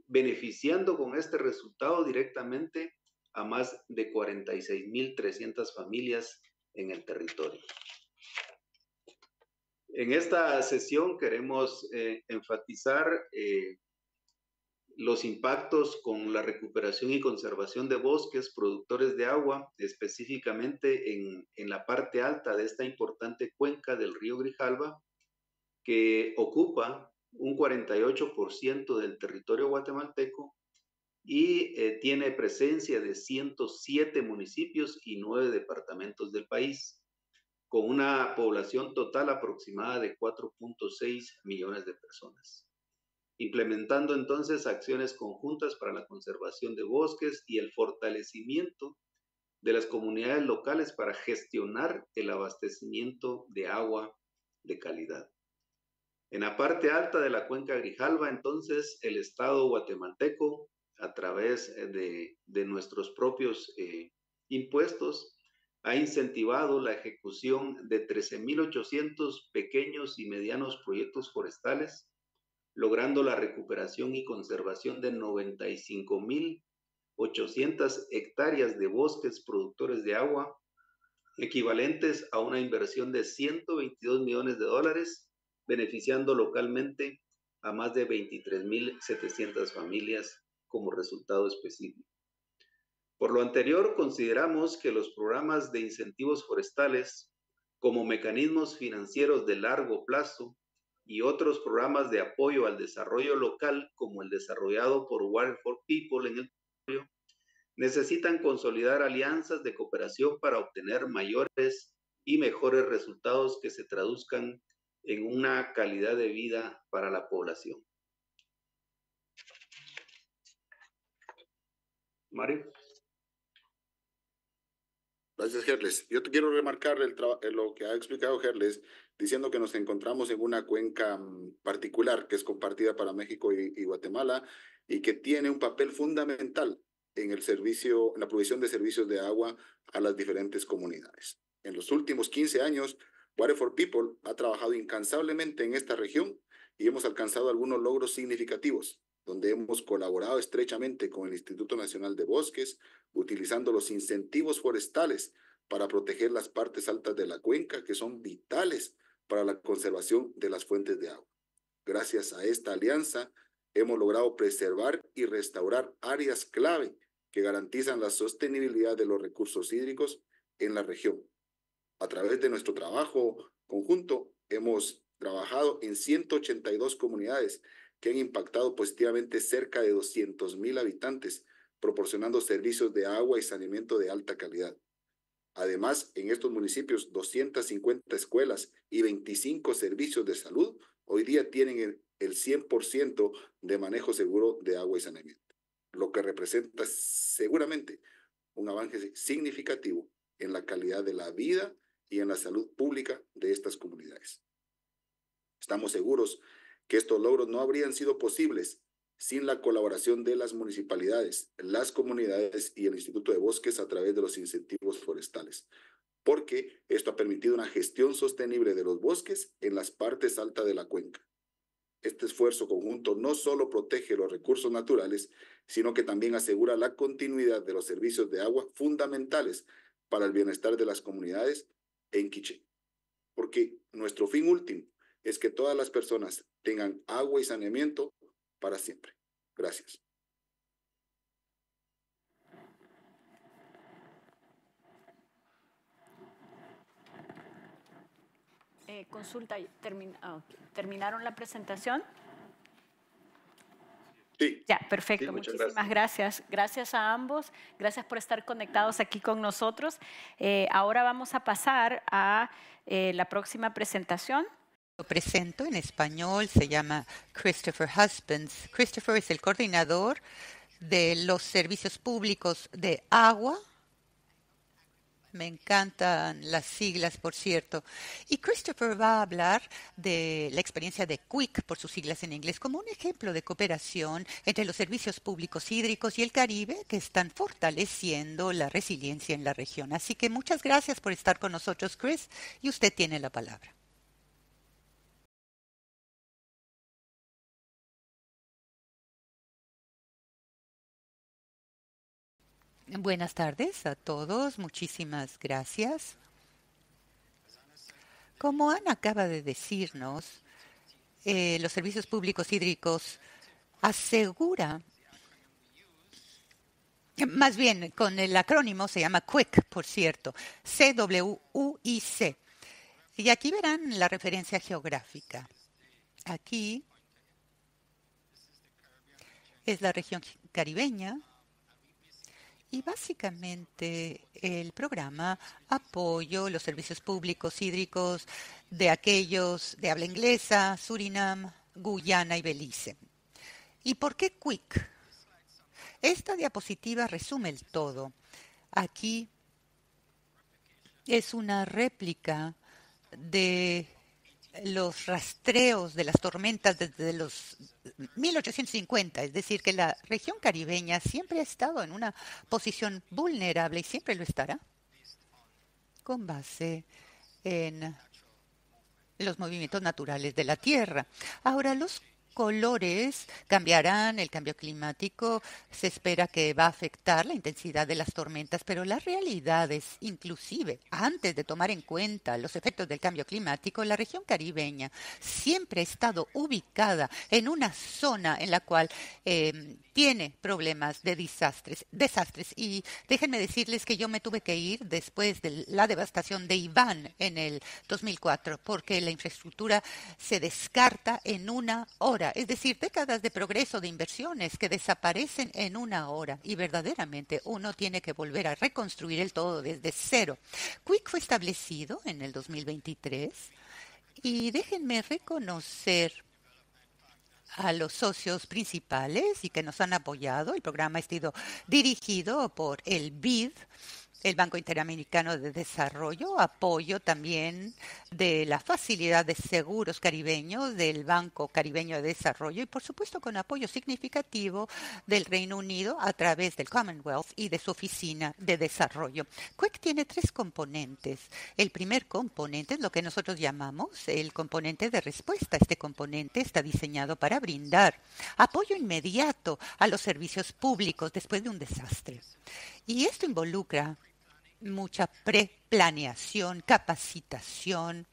beneficiando con este resultado directamente a más de 46.300 familias en el territorio. En esta sesión queremos eh, enfatizar eh, los impactos con la recuperación y conservación de bosques productores de agua, específicamente en, la parte alta de esta importante cuenca del río Grijalva, que ocupa un 48% del territorio guatemalteco y eh, tiene presencia de 107 municipios y 9 departamentos del país, con una población total aproximada de 4.6 millones de personas implementando entonces acciones conjuntas para la conservación de bosques y el fortalecimiento de las comunidades locales para gestionar el abastecimiento de agua de calidad. En la parte alta de la cuenca Grijalva, entonces, el Estado guatemalteco, a través eh, de, nuestros propios eh, impuestos, ha incentivado la ejecución de 13.800 pequeños y medianos proyectos forestales logrando la recuperación y conservación de 95.800 hectáreas de bosques productores de agua, equivalentes a una inversión de 122 millones de dólares, beneficiando localmente a más de 23.700 familias como resultado específico. Por lo anterior, consideramos que los programas de incentivos forestales como mecanismos financieros de largo plazo y otros programas de apoyo al desarrollo local, como el desarrollado por Water for People en el territorio, necesitan consolidar alianzas de cooperación para obtener mayores y mejores resultados que se traduzcan en una calidad de vida para la población. Mario. Gracias, Gerles. Yo te quiero remarcar el lo que ha explicado Gerles diciendo que nos encontramos en una cuenca mm, particular que es compartida para México y, Guatemala y que tiene un papel fundamental en el servicio, en la provisión de servicios de agua a las diferentes comunidades. En los últimos 15 años, Water for People ha trabajado incansablemente en esta región y hemos alcanzado algunos logros significativos, donde hemos colaborado estrechamente con el Instituto Nacional de Bosques, utilizando los incentivos forestales para proteger las partes altas de la cuenca, que son vitales para la conservación de las fuentes de agua. Gracias a esta alianza, hemos logrado preservar y restaurar áreas clave que garantizan la sostenibilidad de los recursos hídricos en la región. A través de nuestro trabajo conjunto, hemos trabajado en 182 comunidades que han impactado positivamente cerca de 200.000 habitantes, proporcionando servicios de agua y saneamiento de alta calidad. Además, en estos municipios, 250 escuelas y 25 servicios de salud hoy día tienen el, 100% de manejo seguro de agua y saneamiento, lo que representa seguramente un avance significativo en la calidad de la vida y en la salud pública de estas comunidades. Estamos seguros que estos logros no habrían sido posibles sin la colaboración de las municipalidades, las comunidades y el Instituto de Bosques a través de los incentivos forestales, porque esto ha permitido una gestión sostenible de los bosques en las partes altas de la cuenca. Este esfuerzo conjunto no solo protege los recursos naturales, sino que también asegura la continuidad de los servicios de agua fundamentales para el bienestar de las comunidades en Quiché. Porque nuestro fin último es que todas las personas tengan agua y saneamiento para siempre. Gracias. Eh, consulta, ah, ¿terminaron la presentación? Sí. Ya, perfecto. Muchísimas gracias. gracias. a ambos. Gracias por estar conectados aquí con nosotros. Eh, ahora vamos a pasar a eh, la próxima presentación. Lo presento en español, se llama Christopher Husbands. Christopher es el coordinador de los servicios públicos de agua. Me encantan las siglas, por cierto. Y Christopher va a hablar de la experiencia de QUIC, por sus siglas en inglés, como un ejemplo de cooperación entre los servicios públicos hídricos y el Caribe que están fortaleciendo la resiliencia en la región. Así que muchas gracias por estar con nosotros, Chris, y usted tiene la palabra. Buenas tardes a todos, muchísimas gracias. Como Ana acaba de decirnos, eh, los servicios públicos hídricos asegura, más bien con el acrónimo se llama QUIC, e por cierto, C-W-U-I-C. Y aquí verán la referencia geográfica. Aquí es la región caribeña y básicamente el programa apoyo los servicios públicos hídricos de aquellos de habla inglesa, Surinam, Guyana y Belice. ¿Y por qué Quick? Esta diapositiva resume el todo. Aquí es una réplica de los rastreos de las tormentas desde los 1850, es decir, que la región caribeña siempre ha estado en una posición vulnerable y siempre lo estará, con base en los movimientos naturales de la Tierra. Ahora, los colores cambiarán, el cambio climático se espera que va a afectar la intensidad de las tormentas, pero la realidad es inclusive antes de tomar en cuenta los efectos del cambio climático, la región caribeña siempre ha estado ubicada en una zona en la cual em, tiene problemas de desastres, desastres. Y déjenme decirles que yo me tuve que ir después de la devastación de Iván en el 2004, porque la infraestructura se descarta en una hora es decir, décadas de progreso de inversiones que desaparecen en una hora y verdaderamente uno tiene que volver a reconstruir el todo desde cero. Quick fue establecido en el 2023 y déjenme reconocer a los socios principales y que nos han apoyado. El programa ha sido dirigido por el BID el Banco Interamericano de Desarrollo, apoyo también de la Facilidad de Seguros caribeños del Banco Caribeño de Desarrollo y, por supuesto, con apoyo significativo del Reino Unido a través del Commonwealth y de su Oficina de Desarrollo. CUEC tiene tres componentes. El primer componente es lo que nosotros llamamos el componente de respuesta. Este componente está diseñado para brindar apoyo inmediato a los servicios públicos después de un desastre. Y esto involucra mucha preplaneación, capacitación,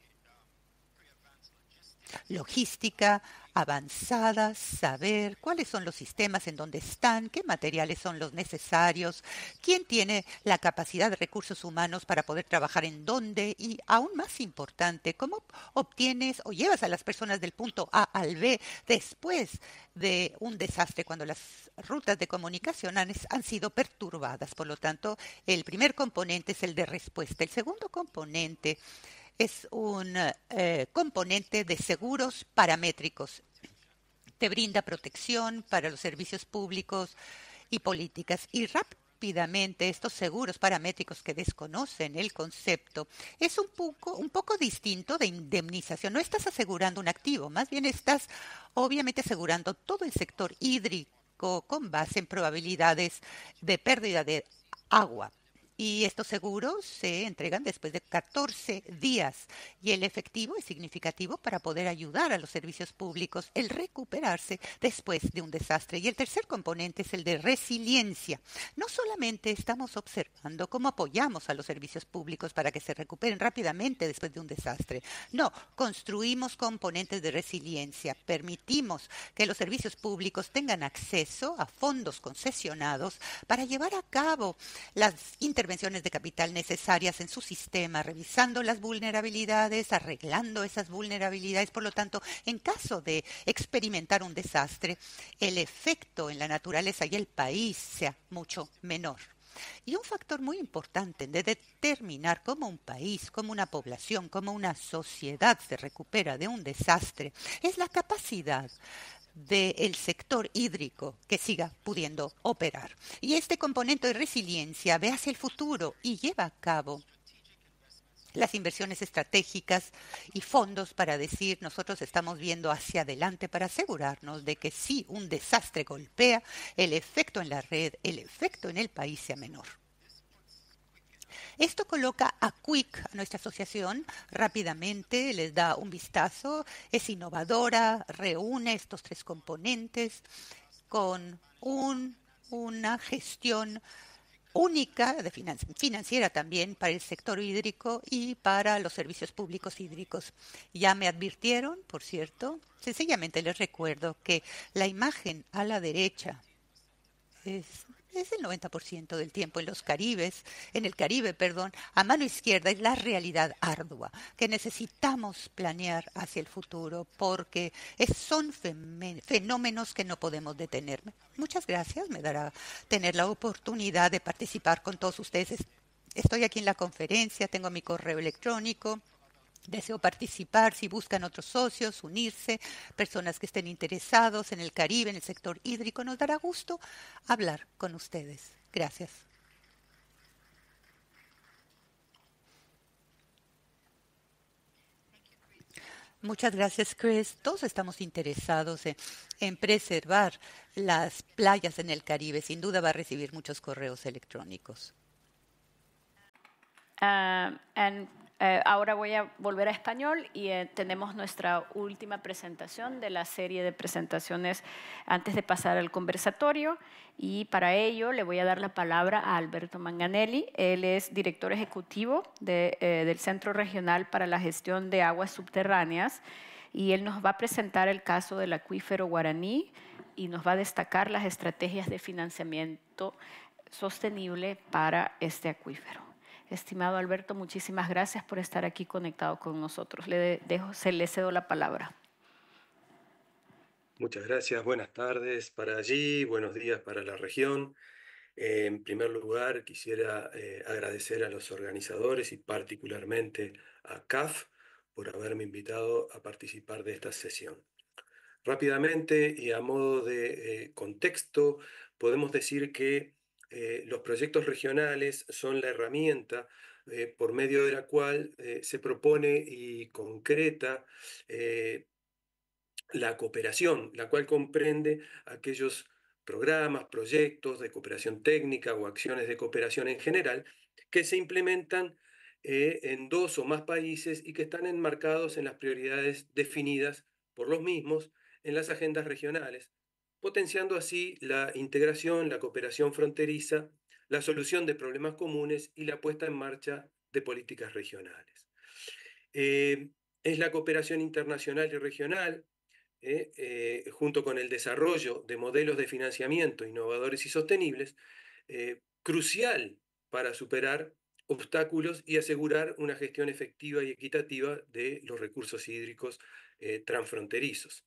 logística avanzada, saber cuáles son los sistemas en donde están, qué materiales son los necesarios, quién tiene la capacidad de recursos humanos para poder trabajar en dónde y, aún más importante, cómo obtienes o llevas a las personas del punto A al B después de un desastre cuando las rutas de comunicación han, sido perturbadas. Por lo tanto, el primer componente es el de respuesta. El segundo componente es un eh, componente de seguros paramétricos. Te brinda protección para los servicios públicos y políticas. Y rápidamente estos seguros paramétricos que desconocen el concepto es un poco, un poco distinto de indemnización. No estás asegurando un activo, más bien estás obviamente asegurando todo el sector hídrico con base en probabilidades de pérdida de agua y estos seguros se entregan después de 14 días y el efectivo es significativo para poder ayudar a los servicios públicos el recuperarse después de un desastre. Y el tercer componente es el de resiliencia. No solamente estamos observando cómo apoyamos a los servicios públicos para que se recuperen rápidamente después de un desastre, no, construimos componentes de resiliencia, permitimos que los servicios públicos tengan acceso a fondos concesionados para llevar a cabo las intervenciones intervenciones de capital necesarias en su sistema, revisando las vulnerabilidades, arreglando esas vulnerabilidades. Por lo tanto, en caso de experimentar un desastre, el efecto en la naturaleza y el país sea mucho menor. Y un factor muy importante de determinar cómo un país, cómo una población, cómo una sociedad se recupera de un desastre es la capacidad del sector hídrico que siga pudiendo operar. Y este componente de resiliencia ve hacia el futuro y lleva a cabo las inversiones estratégicas y fondos para decir nosotros estamos viendo hacia adelante para asegurarnos de que si un desastre golpea, el efecto en la red, el efecto en el país sea menor. Esto coloca a Quick, a nuestra asociación, rápidamente, les da un vistazo, es innovadora, reúne estos tres componentes con una gestión única de financiera también para el sector hídrico y para los servicios públicos hídricos. Ya me advirtieron, por cierto, sencillamente les recuerdo que la imagen a la derecha es es el 90% del tiempo en los Caribes, en el Caribe, perdón, a mano izquierda es la realidad ardua que necesitamos planear hacia el futuro porque son fenómenos que no podemos detener. Muchas gracias, me dará tener la oportunidad de participar con todos ustedes. Estoy aquí en la conferencia, tengo mi correo electrónico. Deseo participar si buscan otros socios, unirse, personas que estén interesados en el Caribe, en el sector hídrico. Nos dará gusto hablar con ustedes. Gracias. Muchas gracias, Chris. Todos estamos interesados en, preservar las playas en el Caribe. Sin duda va a recibir muchos correos electrónicos. Ah, eh, ahora voy a volver a español y eh, tenemos nuestra última presentación de la serie de presentaciones antes de pasar al conversatorio y para ello le voy a dar la palabra a Alberto Manganelli. Él es director ejecutivo eh, del Centro Regional para la Gestión de Aguas Subterráneas y él nos va a presentar el caso del acuífero guaraní y nos va a destacar las estrategias de financiamiento sostenible para este acuífero. Estimado Alberto, muchísimas gracias por estar aquí conectado con nosotros. Le dejo, se le cedo la palabra. Muchas gracias, buenas tardes para allí, buenos días para la región. Eh, en primer lugar, quisiera eh, agradecer a los organizadores y particularmente a CAF por haberme invitado a participar de esta sesión. Rápidamente y a modo de eh, contexto, podemos decir que eh, los proyectos regionales son la herramienta eh, por medio de la cual eh, se propone y concreta la cooperación, la cual comprende aquellos programas, proyectos de cooperación técnica o acciones de cooperación en general que se implementan en dos o más países y que están enmarcados en las prioridades definidas por los mismos en las agendas regionales, potenciando así la integración, la cooperación fronteriza, la solución de problemas comunes y la puesta en marcha de políticas regionales. Eh, es la cooperación internacional y regional, eh, eh, junto con el desarrollo de modelos de financiamiento innovadores y sostenibles, crucial para superar obstáculos y asegurar una gestión efectiva y equitativa de los recursos hídricos transfronterizos.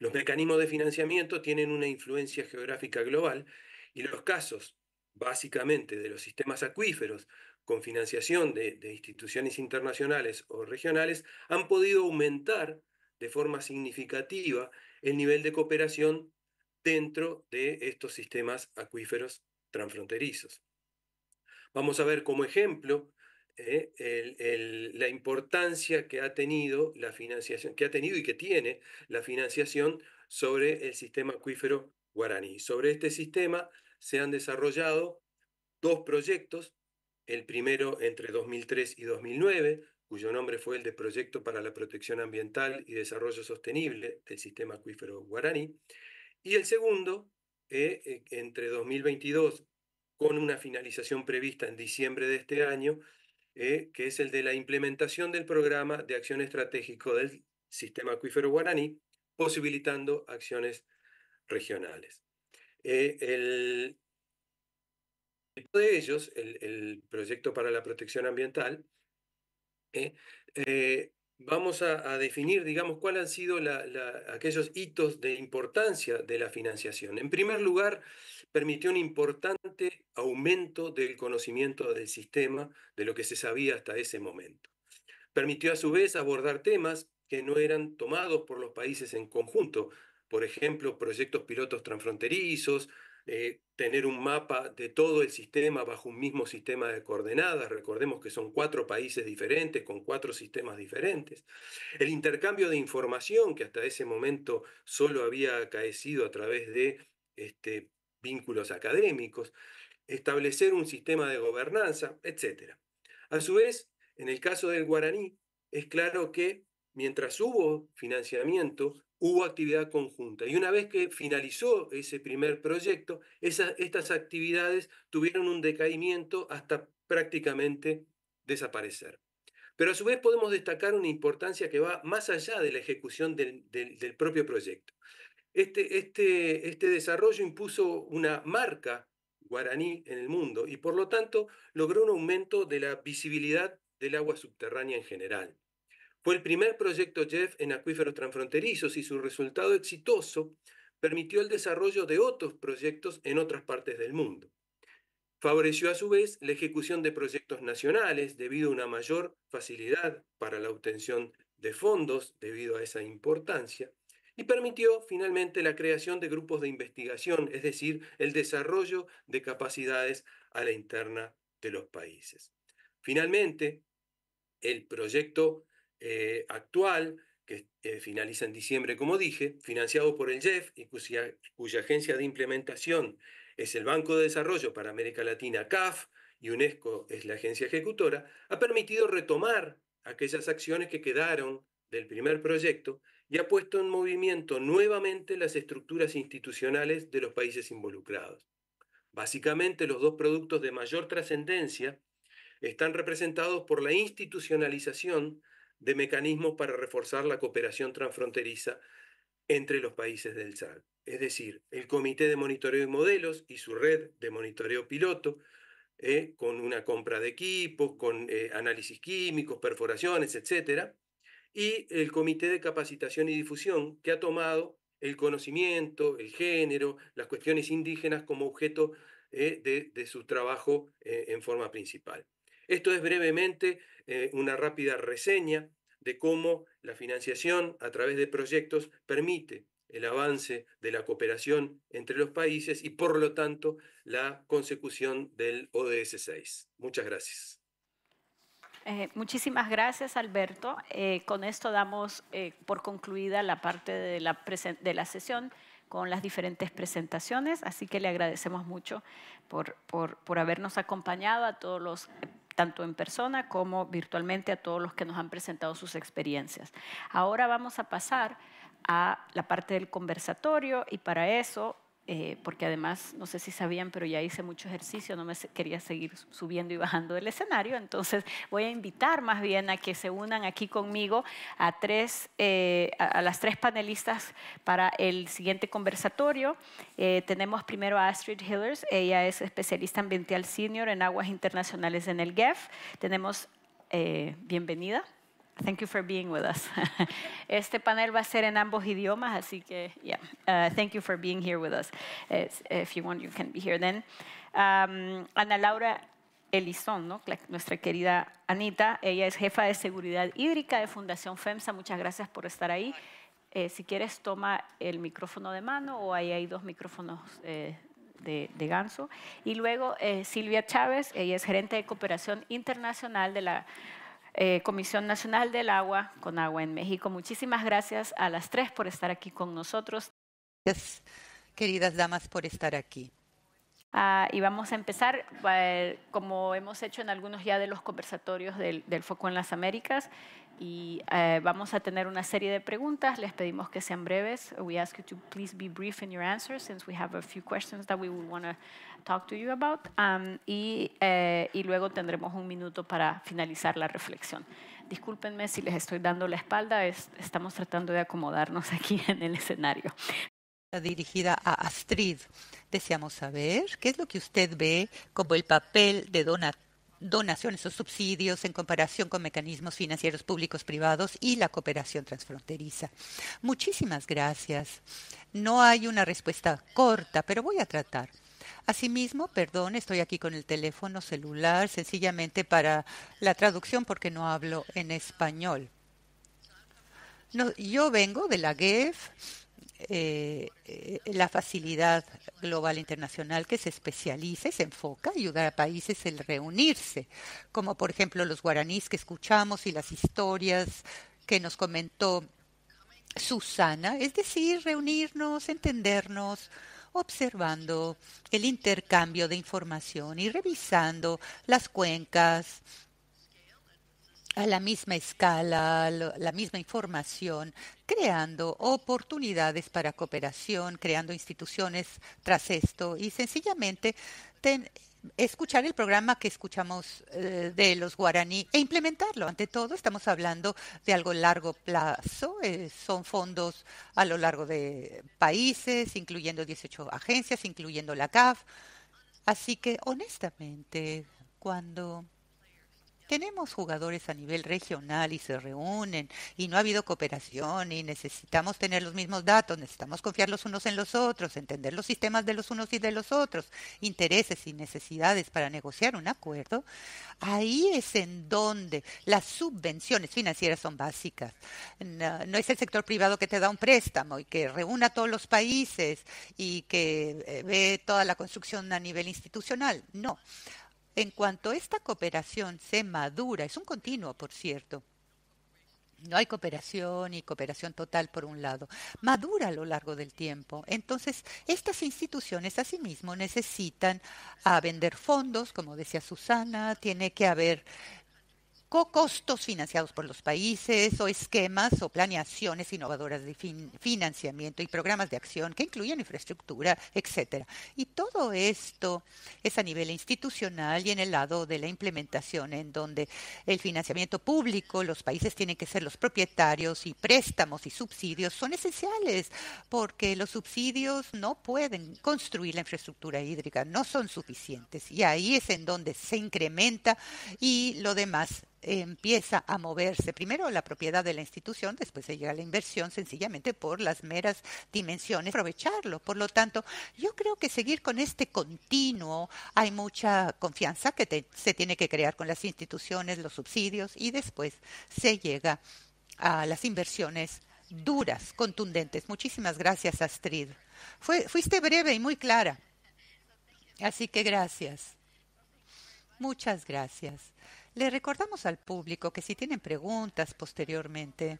Los mecanismos de financiamiento tienen una influencia geográfica global y los casos básicamente de los sistemas acuíferos con financiación de, instituciones internacionales o regionales han podido aumentar de forma significativa el nivel de cooperación dentro de estos sistemas acuíferos transfronterizos. Vamos a ver como ejemplo eh, la importancia que ha tenido la financiación, que ha tenido y que tiene la financiación sobre el sistema acuífero guaraní. Sobre este sistema se han desarrollado dos proyectos, el primero entre 2003 y 2009, cuyo nombre fue el de Proyecto para la Protección Ambiental y Desarrollo Sostenible del Sistema Acuífero Guaraní, y el segundo eh, eh, entre 2022 con una finalización prevista en diciembre de este año, eh, que es el de la implementación del programa de acción estratégico del sistema acuífero guaraní, posibilitando acciones regionales. Eh, el, de ellos, el, proyecto para la protección ambiental, eh, vamos a, definir, digamos, cuáles han sido aquellos hitos de importancia de la financiación. En primer lugar, permitió un importante aumento del conocimiento del sistema, de lo que se sabía hasta ese momento. Permitió a su vez abordar temas que no eran tomados por los países en conjunto, por ejemplo, proyectos pilotos transfronterizos, eh, tener un mapa de todo el sistema bajo un mismo sistema de coordenadas. Recordemos que son cuatro países diferentes con cuatro sistemas diferentes. El intercambio de información que hasta ese momento solo había acaecido a través de este, vínculos académicos. Establecer un sistema de gobernanza, etc. A su vez, en el caso del guaraní, es claro que mientras hubo financiamiento hubo actividad conjunta. Y una vez que finalizó ese primer proyecto, esas, estas actividades tuvieron un decaimiento hasta prácticamente desaparecer. Pero a su vez podemos destacar una importancia que va más allá de la ejecución del, del propio proyecto. Este, este, este desarrollo impuso una marca guaraní en el mundo y por lo tanto logró un aumento de la visibilidad del agua subterránea en general. Fue el primer proyecto Jeff en acuíferos transfronterizos y su resultado exitoso permitió el desarrollo de otros proyectos en otras partes del mundo. Favoreció a su vez la ejecución de proyectos nacionales debido a una mayor facilidad para la obtención de fondos debido a esa importancia y permitió finalmente la creación de grupos de investigación, es decir, el desarrollo de capacidades a la interna de los países. Finalmente, el proyecto eh, actual, que eh, finaliza en diciembre, como dije, financiado por el JEF y cuya, agencia de implementación es el Banco de Desarrollo para América Latina, CAF, y UNESCO es la agencia ejecutora, ha permitido retomar aquellas acciones que quedaron del primer proyecto y ha puesto en movimiento nuevamente las estructuras institucionales de los países involucrados. Básicamente, los dos productos de mayor trascendencia están representados por la institucionalización de mecanismos para reforzar la cooperación transfronteriza entre los países del SAR. Es decir, el Comité de Monitoreo y Modelos y su red de monitoreo piloto, ¿eh? con una compra de equipos, con eh, análisis químicos, perforaciones, etc. Y el Comité de Capacitación y Difusión, que ha tomado el conocimiento, el género, las cuestiones indígenas como objeto ¿eh? de, de, su trabajo en forma principal. Esto es brevemente eh, una rápida reseña de cómo la financiación a través de proyectos permite el avance de la cooperación entre los países y, por lo tanto, la consecución del ODS 6. Muchas gracias. Eh, muchísimas gracias, Alberto. Eh, con esto damos por concluida la parte de la, de la, sesión con las diferentes presentaciones, así que le agradecemos mucho por, por, por habernos acompañado a todos los tanto en persona como virtualmente a todos los que nos han presentado sus experiencias. Ahora vamos a pasar a la parte del conversatorio y para eso eh, porque además, no sé si sabían, pero ya hice mucho ejercicio, no me quería seguir subiendo y bajando del escenario, entonces voy a invitar más bien a que se unan aquí conmigo a, tres, eh, a, las tres panelistas para el siguiente conversatorio. Eh, tenemos primero a Astrid Hillers, ella es especialista ambiental senior en aguas internacionales en el GEF. Tenemos, bienvenida Thank you for being with us. *laughs* Este panel va a ser en ambos idiomas, así que, yeah. Uh, thank you for being here with us. if you want, you can be here then. Um, Ana Laura Elizón, nuestra querida Anita, ella es jefa de seguridad hídrica de Fundación FEMSA. Muchas gracias por estar ahí. Eh, si quieres, toma el micrófono de mano o ahí hay dos micrófonos eh, de, ganso. Y luego eh, Silvia Chávez, ella es gerente de cooperación internacional de la eh, Comisión Nacional del Agua, con Agua en México. Muchísimas gracias a las tres por estar aquí con nosotros. Gracias, queridas damas, por estar aquí. Ah, y vamos a empezar, eh, como hemos hecho en algunos ya de los conversatorios del, Foco en las Américas, y eh, vamos a tener una serie de preguntas. Les pedimos que sean breves. We ask you to please be brief in your answers, since we have a few questions that we would want to talk to you about. Um, eh, y, luego tendremos un minuto para finalizar la reflexión. Discúlpenme si les estoy dando la espalda, estamos tratando de acomodarnos *laughs* aquí en el escenario dirigida a Astrid. Deseamos saber qué es lo que usted ve como el papel de donaciones o subsidios en comparación con mecanismos financieros públicos privados y la cooperación transfronteriza. Muchísimas gracias. No hay una respuesta corta, pero voy a tratar. Asimismo, perdón, estoy aquí con el teléfono celular sencillamente para la traducción porque no hablo en español. yo vengo de la GEF eh, eh, la facilidad global internacional que se especializa y se enfoca a ayudar a países en reunirse, como por ejemplo los guaraníes que escuchamos y las historias que nos comentó Susana, es decir, reunirnos, entendernos, observando el intercambio de información y revisando las cuencas, a la misma escala, la misma información, creando oportunidades para cooperación, creando instituciones tras esto y sencillamente escuchar el programa que escuchamos eh, de los guaraní e implementarlo. Ante todo, estamos hablando de algo a largo plazo, eh, son fondos a lo largo de países, incluyendo 18 agencias, incluyendo la CAF. Así que honestamente, cuando tenemos jugadores a nivel regional y se reúnen y no ha habido cooperación y necesitamos tener los mismos datos, necesitamos confiar los unos en los otros, entender los sistemas de los unos y de los otros, intereses y necesidades para negociar un acuerdo, ahí es en donde las subvenciones financieras son básicas. No, es el sector privado que te da un préstamo y que reúna a todos los países y que eh, ve toda la construcción a nivel institucional. No. En cuanto esta cooperación se madura, es un continuo, por cierto, no hay cooperación y cooperación total por un lado. Madura a lo largo del tiempo. Entonces, estas instituciones asimismo necesitan a vender fondos, como decía Susana, tiene que haber costos financiados por los países o esquemas o planeaciones innovadoras de financiamiento y programas de acción que incluyen infraestructura, etcétera. Y todo esto es a nivel institucional y en el lado de la implementación, en donde el financiamiento público, los países tienen que ser los propietarios y préstamos y subsidios son esenciales porque los subsidios no pueden construir la infraestructura hídrica, no son suficientes. Y ahí es en donde se incrementa y lo demás empieza a moverse primero la propiedad de la institución, después se llega a la inversión sencillamente por las meras dimensiones, aprovecharlo. Por lo tanto, yo creo que seguir con este continuo, hay mucha confianza que se tiene que crear con las instituciones, los subsidios y después se llega a las inversiones duras, contundentes. Muchísimas gracias, Astrid. fuiste breve y muy clara. Así que gracias. Muchas gracias. Le recordamos al público que si tienen preguntas posteriormente,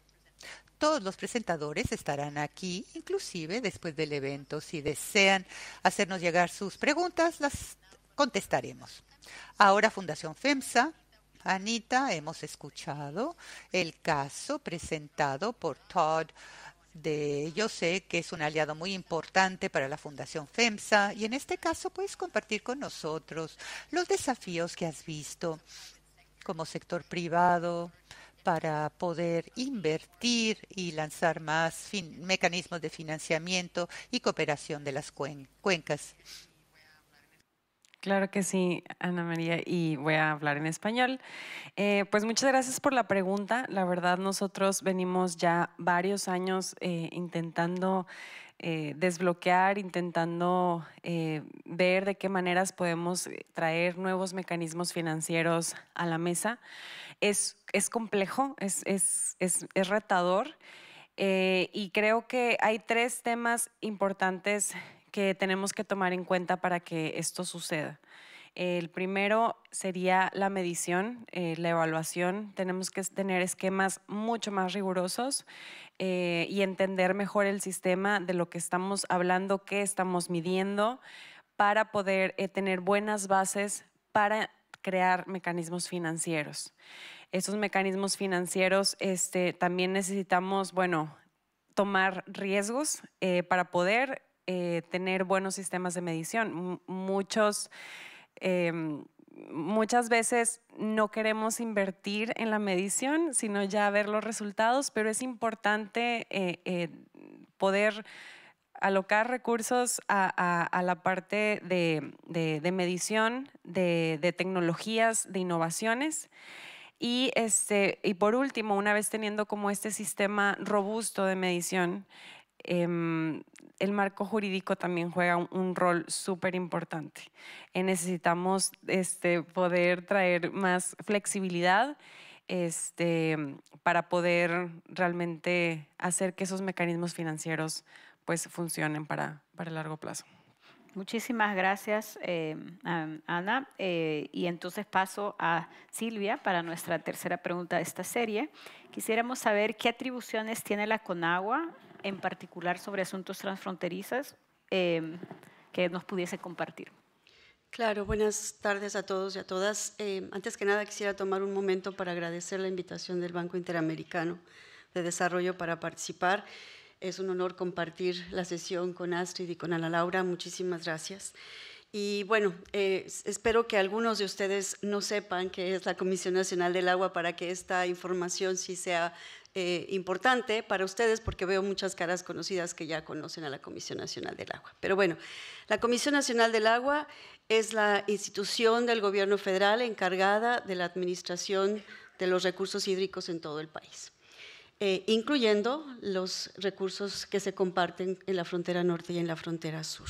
todos los presentadores estarán aquí, inclusive después del evento. Si desean hacernos llegar sus preguntas, las contestaremos. Ahora Fundación FEMSA. Anita, hemos escuchado el caso presentado por Todd de Yo sé que es un aliado muy importante para la Fundación FEMSA y en este caso puedes compartir con nosotros los desafíos que has visto como sector privado para poder invertir y lanzar más mecanismos de financiamiento y cooperación de las cuencas. Claro que sí, Ana María, y voy a hablar en español. Eh, pues muchas gracias por la pregunta. La verdad, nosotros venimos ya varios años eh, intentando eh, desbloquear, intentando eh, ver de qué maneras podemos eh, traer nuevos mecanismos financieros a la mesa. Es, complejo, es, retador y creo que hay tres temas importantes que tenemos que tomar en cuenta para que esto suceda. El primero sería la medición, eh, la evaluación. Tenemos que tener esquemas mucho más rigurosos eh, y entender mejor el sistema de lo que estamos hablando, qué estamos midiendo, para poder eh, tener buenas bases para crear mecanismos financieros. Esos mecanismos financieros este, también necesitamos, bueno, tomar riesgos para poder tener buenos sistemas de medición. muchos Em, muchas veces no queremos invertir en la medición, sino ya ver los resultados, pero es importante eh, eh, poder alocar recursos a, la parte de, medición, de, tecnologías, de innovaciones. Y, este, y por último, una vez teniendo como este sistema robusto de medición, em, el marco jurídico también juega un, rol súper importante. Eh, necesitamos este, poder traer más flexibilidad este, para poder realmente hacer que esos mecanismos financieros pues, funcionen para, para largo plazo. Muchísimas gracias, em, Ana. Eh, y entonces paso a Silvia para nuestra tercera pregunta de esta serie. Quisiéramos saber qué atribuciones tiene la Conagua en particular sobre asuntos transfronterizas em, que nos pudiese compartir. Claro, buenas tardes a todos y a todas. Em, antes que nada quisiera tomar un momento para agradecer la invitación del Banco Interamericano de Desarrollo para participar. Es un honor compartir la sesión con Astrid y con Ana Laura. Muchísimas gracias. Y bueno, eh, espero que algunos de ustedes no sepan qué es la Comisión Nacional del Agua para que esta información sí sea eh, importante para ustedes, porque veo muchas caras conocidas que ya conocen a la Comisión Nacional del Agua. Pero bueno, la Comisión Nacional del Agua es la institución del gobierno federal encargada de la administración de los recursos hídricos en todo el país. Eh, incluyendo los recursos que se comparten en la frontera norte y en la frontera sur.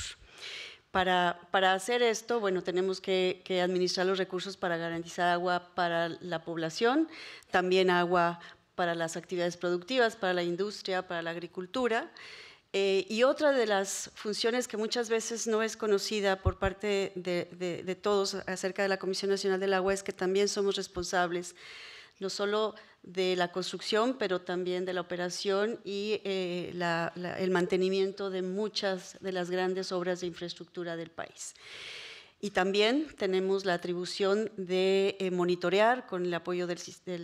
Para, hacer esto, bueno, tenemos que, administrar los recursos para garantizar agua para la población, también agua para las actividades productivas, para la industria, para la agricultura. Eh, y otra de las funciones que muchas veces no es conocida por parte de, de todos acerca de la Comisión Nacional del Agua es que también somos responsables no solo de la construcción, pero también de la operación y eh, el mantenimiento de muchas de las grandes obras de infraestructura del país. Y también tenemos la atribución de eh, monitorear con el apoyo del,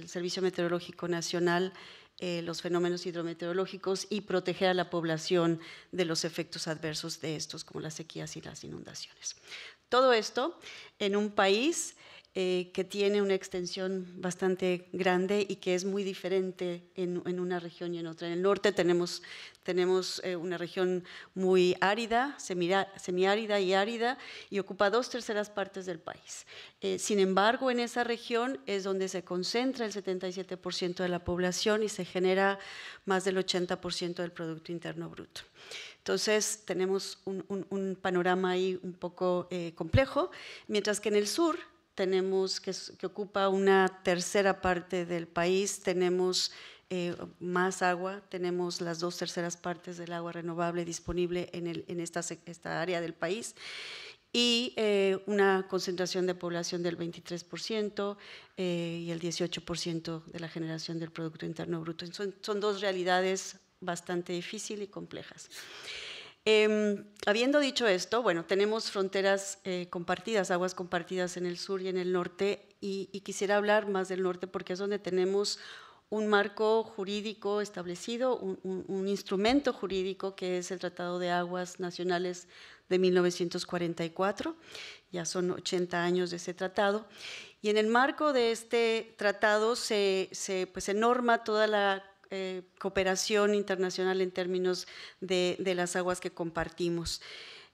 Servicio Meteorológico Nacional eh, los fenómenos hidrometeorológicos y proteger a la población de los efectos adversos de estos, como las sequías y las inundaciones. Todo esto en un país eh, que tiene una extensión bastante grande y que es muy diferente en, una región y en otra. En el norte tenemos, eh, una región muy árida, semiárida y árida, y ocupa dos terceras partes del país. Eh, sin embargo, en esa región es donde se concentra el 77% de la población y se genera más del 80% del Producto Interno Bruto. Entonces tenemos un panorama ahí un poco complejo, mientras que en el sur tenemos que, ocupa una tercera parte del país, tenemos eh, más agua, tenemos las dos terceras partes del agua renovable disponible en, el, en esta, esta área del país y eh, una concentración de población del 23% eh, y el 18% de la generación del Producto Interno Bruto. Son, son dos realidades bastante difíciles y complejas. Em, habiendo dicho esto, bueno, tenemos fronteras eh, compartidas, aguas compartidas en el sur y en el norte, y, quisiera hablar más del norte porque es donde tenemos un marco jurídico establecido, un, un, instrumento jurídico que es el Tratado de Aguas Nacionales de 1944. Ya son 80 años de ese tratado. Y en el marco de este tratado se, se, pues, se norma toda la eh, cooperación internacional en términos de, las aguas que compartimos.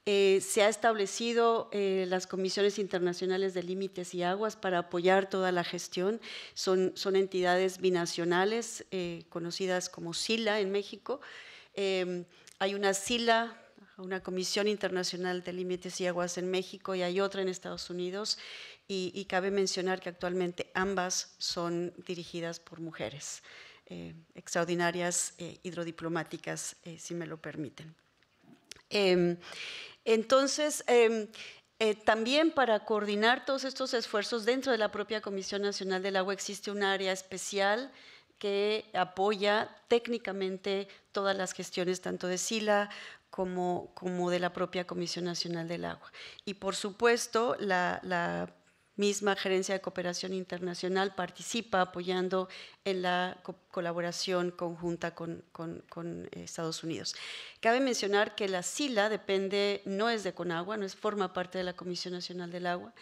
Eh, se ha establecido eh, las comisiones internacionales de límites y aguas para apoyar toda la gestión. Son, son entidades binacionales conocidas como SILA en México. Em, hay una SILA, una Comisión Internacional de Límites y Aguas en México y hay otra en Estados Unidos. y cabe mencionar que actualmente ambas son dirigidas por mujeres. Eh, extraordinarias eh, hidrodiplomáticas, eh, si me lo permiten. Em, entonces, em, también para coordinar todos estos esfuerzos dentro de la propia Comisión Nacional del Agua existe un área especial que apoya técnicamente todas las gestiones tanto de SILA como, como de la propia Comisión Nacional del Agua. Y por supuesto, la misma Gerencia de Cooperación Internacional participa apoyando en la colaboración conjunta con, eh, Estados Unidos. Cabe mencionar que la SILA depende, no es de Conagua, no es, forma parte de la Comisión Nacional del Agua.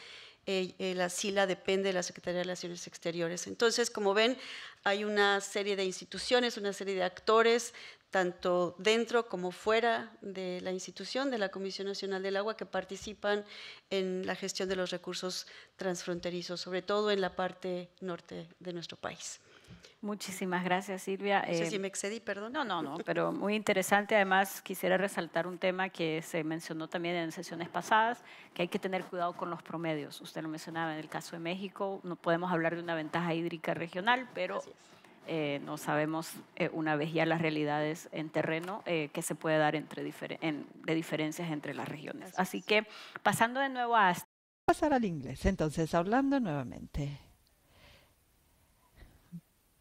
Eh, eh, la SILA depende de la Secretaría de Relaciones Exteriores. Entonces, como ven, hay una serie de instituciones, una serie de actores tanto dentro como fuera de la institución de la Comisión Nacional del Agua que participan en la gestión de los recursos transfronterizos, sobre todo en la parte norte de nuestro país. Muchísimas gracias, Silvia. No sé eh, si me excedí, perdón. No, no, no, pero muy interesante. Además, quisiera resaltar un tema que se mencionó también en sesiones pasadas, que hay que tener cuidado con los promedios. Usted lo mencionaba en el caso de México, no podemos hablar de una ventaja hídrica regional, pero... Eh, no sabemos eh, una vez ya las realidades en terreno eh, que se puede dar entre de diferencias entre las regiones. Así que pasando de nuevo a... Pasar al inglés, entonces, hablando nuevamente.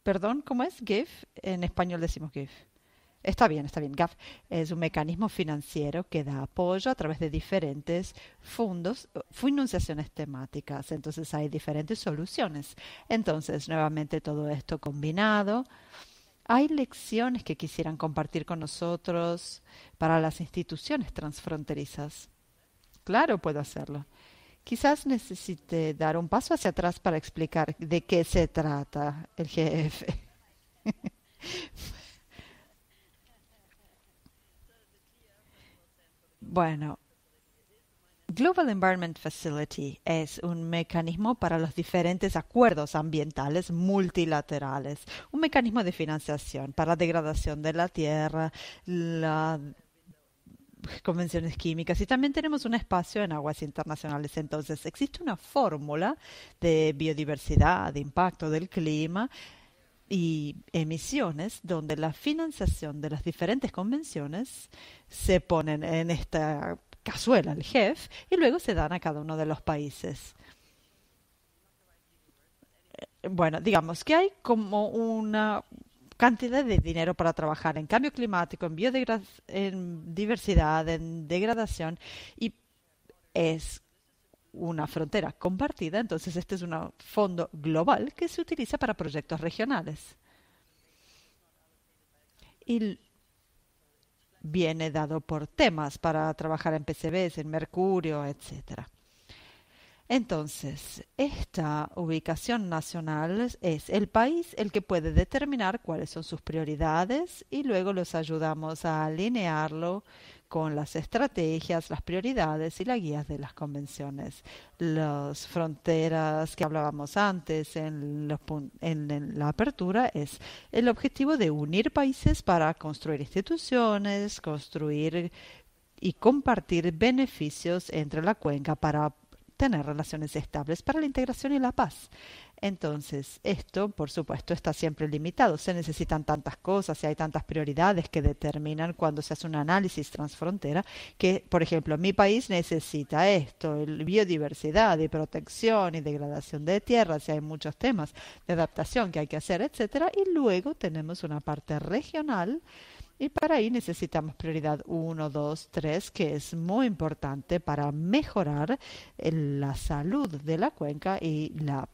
Perdón, ¿cómo es? GIF. En español decimos GIF. Está bien, está bien. GAF es un mecanismo financiero que da apoyo a través de diferentes fondos, financiaciones temáticas. Entonces hay diferentes soluciones. Entonces, nuevamente todo esto combinado. Hay lecciones que quisieran compartir con nosotros para las instituciones transfronterizas. Claro, puedo hacerlo. Quizás necesite dar un paso hacia atrás para explicar de qué se trata el GF. *laughs* Bueno, Global Environment Facility es un mecanismo para los diferentes acuerdos ambientales multilaterales, un mecanismo de financiación para la degradación de la tierra, las convenciones químicas y también tenemos un espacio en aguas internacionales. Entonces, existe una fórmula de biodiversidad, de impacto del clima, y emisiones donde la financiación de las diferentes convenciones se ponen en esta cazuela, el jefe, y luego se dan a cada uno de los países. Eh, bueno, digamos que hay como una cantidad de dinero para trabajar en cambio climático, en, biodiversidad, en degradación, y es una frontera compartida, entonces este es un fondo global que se utiliza para proyectos regionales. Y viene dado por temas para trabajar en PCBs, en Mercurio, etcétera. Entonces, esta ubicación nacional es el país el que puede determinar cuáles son sus prioridades y luego los ayudamos a alinearlo con las estrategias, las prioridades y las guías de las convenciones. Las fronteras que hablábamos antes en, los la apertura es el objetivo de unir países para construir instituciones, construir y compartir beneficios entre la cuenca para tener relaciones estables para la integración y la paz. Entonces, esto, por supuesto, está siempre limitado. Se necesitan tantas cosas y hay tantas prioridades que determinan cuando se hace un análisis transfrontera que, por ejemplo, mi país necesita esto, biodiversidad y protección y degradación de tierras y hay muchos temas de adaptación que hay que hacer, etcétera. Y luego tenemos una parte regional y para ahí necesitamos prioridad 1, 2, 3, que es muy importante para mejorar eh, la salud de la cuenca y la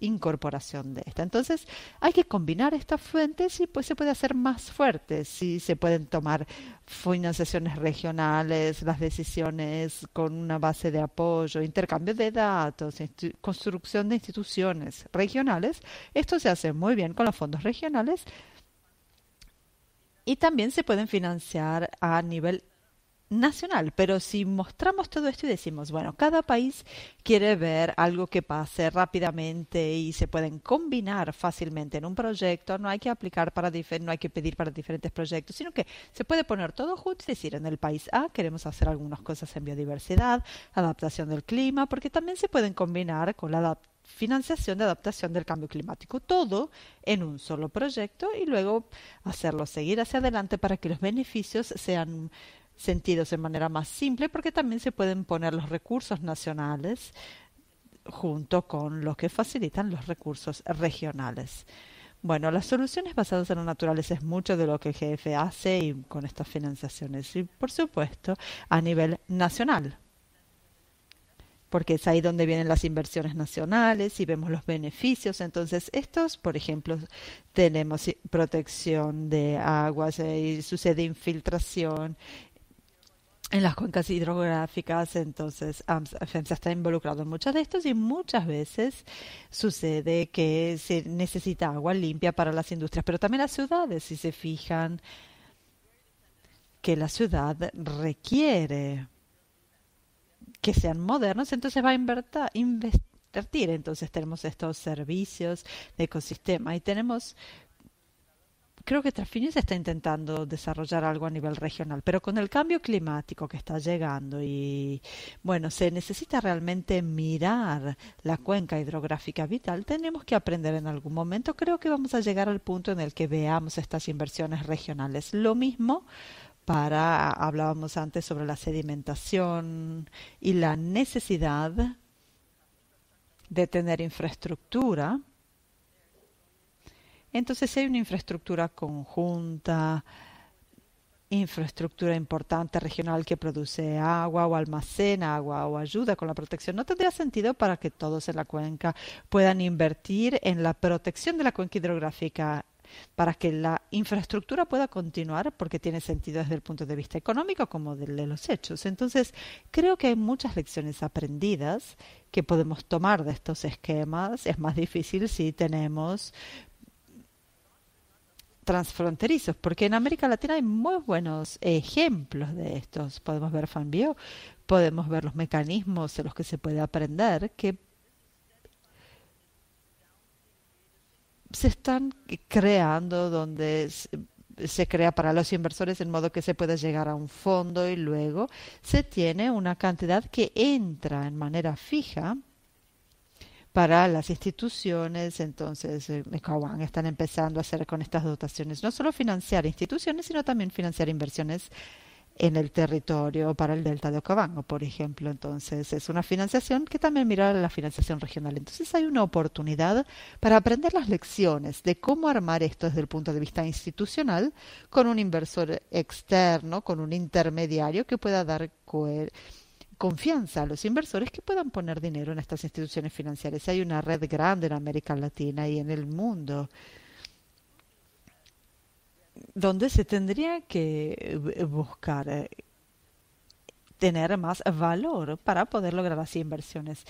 incorporación de esta. Entonces hay que combinar estas fuentes y pues se puede hacer más fuerte si se pueden tomar financiaciones regionales, las decisiones con una base de apoyo, intercambio de datos, construcción de instituciones regionales. Esto se hace muy bien con los fondos regionales y también se pueden financiar a nivel nacional, pero si mostramos todo esto y decimos, bueno, cada país quiere ver algo que pase rápidamente y se pueden combinar fácilmente en un proyecto, no hay que aplicar para no hay que pedir para diferentes proyectos, sino que se puede poner todo junto y decir, en el país A queremos hacer algunas cosas en biodiversidad, adaptación del clima, porque también se pueden combinar con la adaptación financiación de adaptación del cambio climático, todo en un solo proyecto y luego hacerlo seguir hacia adelante para que los beneficios sean sentidos de manera más simple, porque también se pueden poner los recursos nacionales junto con los que facilitan los recursos regionales. Bueno, las soluciones basadas en la naturaleza es mucho de lo que el GF hace y con estas financiaciones y, por supuesto, a nivel nacional porque es ahí donde vienen las inversiones nacionales y vemos los beneficios. Entonces, estos, por ejemplo, tenemos protección de aguas y sucede infiltración en las cuencas hidrográficas, entonces FEMSA está involucrado en muchos de estos y muchas veces sucede que se necesita agua limpia para las industrias, pero también las ciudades, si se fijan que la ciudad requiere que sean modernos, entonces va a invertir. Entonces tenemos estos servicios de ecosistema y tenemos creo que Trafinis está intentando desarrollar algo a nivel regional, pero con el cambio climático que está llegando y bueno, se necesita realmente mirar la cuenca hidrográfica vital, tenemos que aprender en algún momento, creo que vamos a llegar al punto en el que veamos estas inversiones regionales. Lo mismo para, hablábamos antes sobre la sedimentación y la necesidad de tener infraestructura. Entonces si hay una infraestructura conjunta, infraestructura importante regional que produce agua o almacena agua o ayuda con la protección. No tendría sentido para que todos en la cuenca puedan invertir en la protección de la cuenca hidrográfica para que la infraestructura pueda continuar porque tiene sentido desde el punto de vista económico como de los hechos. Entonces, creo que hay muchas lecciones aprendidas que podemos tomar de estos esquemas. Es más difícil si tenemos transfronterizos, porque en América Latina hay muy buenos ejemplos de estos. Podemos ver FanBio, podemos ver los mecanismos en los que se puede aprender que se están creando, donde se crea para los inversores en modo que se pueda llegar a un fondo y luego se tiene una cantidad que entra en manera fija para las instituciones, entonces eh, están empezando a hacer con estas dotaciones, no solo financiar instituciones, sino también financiar inversiones en el territorio para el delta de Ocabango por ejemplo. Entonces es una financiación que también mira la financiación regional. Entonces hay una oportunidad para aprender las lecciones de cómo armar esto desde el punto de vista institucional con un inversor externo, con un intermediario que pueda dar confianza a los inversores que puedan poner dinero en estas instituciones financieras. Hay una red grande en América Latina y en el mundo donde se tendría que eh, buscar eh, tener más valor para poder lograr así inversiones.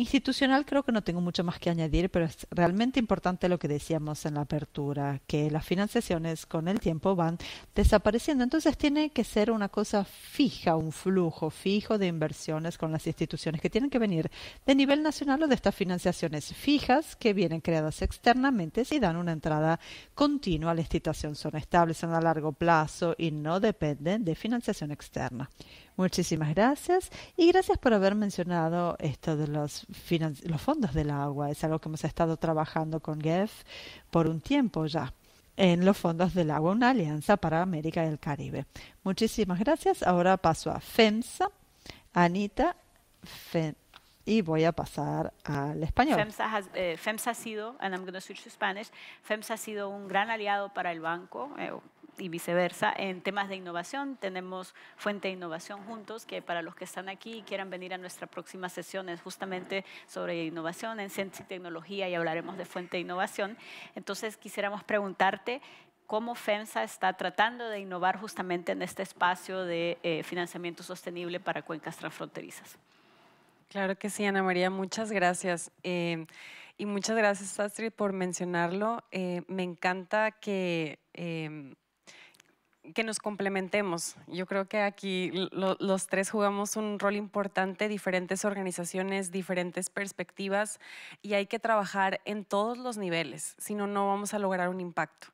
Institucional creo que no tengo mucho más que añadir, pero es realmente importante lo que decíamos en la apertura, que las financiaciones con el tiempo van desapareciendo. Entonces tiene que ser una cosa fija, un flujo fijo de inversiones con las instituciones que tienen que venir de nivel nacional o de estas financiaciones fijas que vienen creadas externamente y dan una entrada continua a la institución. Son estables, son a largo plazo y no dependen de financiación externa. Muchísimas gracias y gracias por haber mencionado esto de los los fondos del agua. Es algo que hemos estado trabajando con GEF por un tiempo ya en los fondos del agua, una alianza para América del Caribe. Muchísimas gracias. Ahora paso a FEMSA, Anita, y voy a pasar al español. FEMSA, eh, ha sido, and I'm going to switch to Spanish, FEMSA ha sido un gran aliado para el banco. Eh, y viceversa. En temas de innovación tenemos Fuente de Innovación Juntos, que para los que están aquí y quieran venir a nuestra próxima sesión justamente sobre innovación en ciencia y tecnología y hablaremos de Fuente de Innovación. Entonces quisiéramos preguntarte cómo FEMSA está tratando de innovar justamente en este espacio de eh, financiamiento sostenible para cuencas transfronterizas. Claro que sí, Ana María, muchas gracias. Eh, y muchas gracias, Astrid, por mencionarlo. Eh, me encanta que que nos complementemos. Yo creo que aquí los tres jugamos un rol importante, diferentes organizaciones, diferentes perspectivas y hay que trabajar en todos los niveles, si no, no vamos a lograr un impacto.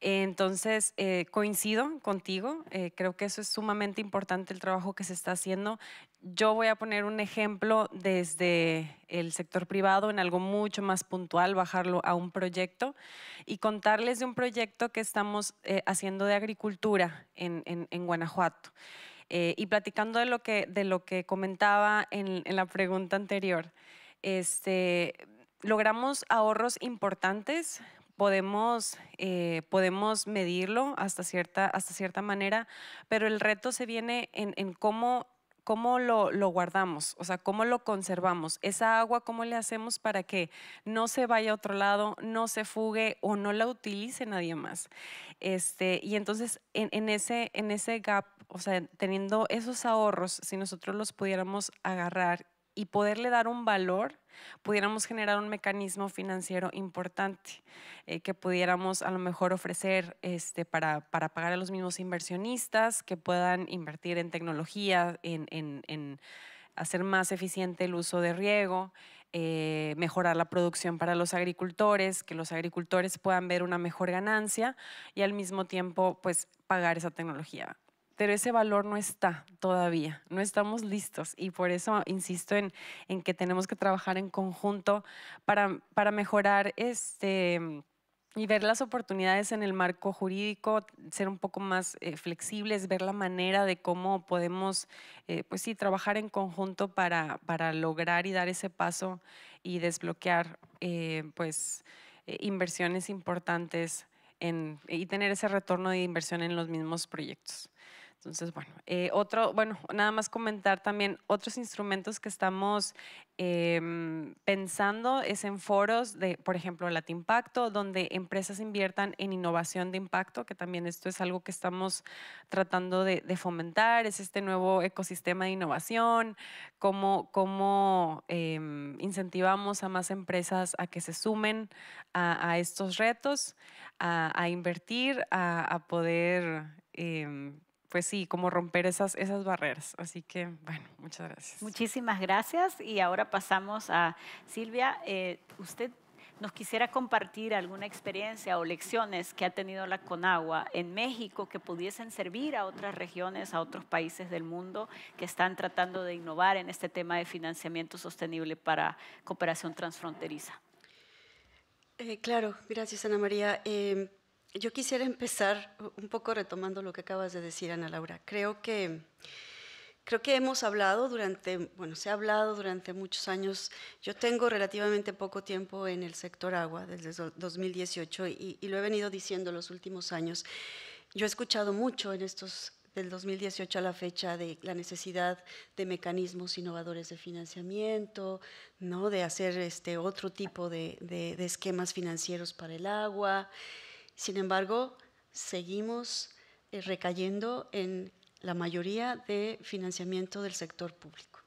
Entonces, eh, coincido contigo, eh, creo que eso es sumamente importante el trabajo que se está haciendo. Yo voy a poner un ejemplo desde el sector privado en algo mucho más puntual, bajarlo a un proyecto y contarles de un proyecto que estamos eh, haciendo de agricultura en, en, Guanajuato. y platicando de lo que, de lo que comentaba en, en la pregunta anterior, este, logramos ahorros importantes podemos, eh, podemos medirlo hasta cierta, hasta cierta manera, pero el reto se viene en, en cómo cómo lo, lo, guardamos, o sea, cómo lo conservamos. Esa agua, cómo le hacemos para que no se vaya a otro lado, no se fugue o no la utilice nadie más. Este, y entonces, en, en ese, en ese gap, o sea, teniendo esos ahorros, si nosotros los pudiéramos agarrar y poderle dar un valor, pudiéramos generar un mecanismo financiero importante eh, que pudiéramos a lo mejor ofrecer este, para, pagar a los mismos inversionistas, que puedan invertir en tecnología, en, hacer más eficiente el uso de riego, eh, mejorar la producción para los agricultores, que los agricultores puedan ver una mejor ganancia y al mismo tiempo pues pagar esa tecnología pero ese valor no está todavía, no estamos listos y por eso insisto en, que tenemos que trabajar en conjunto para, para mejorar este mm, y ver las oportunidades en el marco jurídico, ser un poco más eh, flexibles, ver la manera de cómo podemos, eh, pues sí, trabajar en conjunto para, para lograr y dar ese paso y desbloquear, eh, pues, inversiones importantes en, y tener ese retorno de inversión en los mismos proyectos. Entonces, bueno, eh, otro, bueno, nada más comentar también otros instrumentos que estamos em, pensando es en foros de, por ejemplo, Latimpacto, donde empresas inviertan en innovación de impacto, que también esto es algo que estamos tratando de, fomentar, es este nuevo ecosistema de innovación, cómo, em, incentivamos a más empresas a que se sumen a, estos retos, a, invertir, a poder em, pues sí, como romper esas, esas barreras. Así que, bueno, muchas gracias. Muchísimas gracias y ahora pasamos a Silvia. Eh, usted nos quisiera compartir alguna experiencia o lecciones que ha tenido la Conagua en México que pudiesen servir a otras regiones, a otros países del mundo que están tratando de innovar en este tema de financiamiento sostenible para cooperación transfronteriza. Eh, claro, gracias Ana María. Em, yo quisiera empezar un poco retomando lo que acabas de decir, Ana Laura. Creo que, creo que hemos hablado durante, bueno, se ha hablado durante muchos años. Yo tengo relativamente poco tiempo en el sector agua, desde 2018, y, lo he venido diciendo los últimos años. Yo he escuchado mucho en estos del 2018 a la fecha de la necesidad de mecanismos innovadores de financiamiento, ¿no? de hacer este otro tipo de, de, de esquemas financieros para el agua, sin embargo, seguimos eh, recayendo en la mayoría de financiamiento del sector público.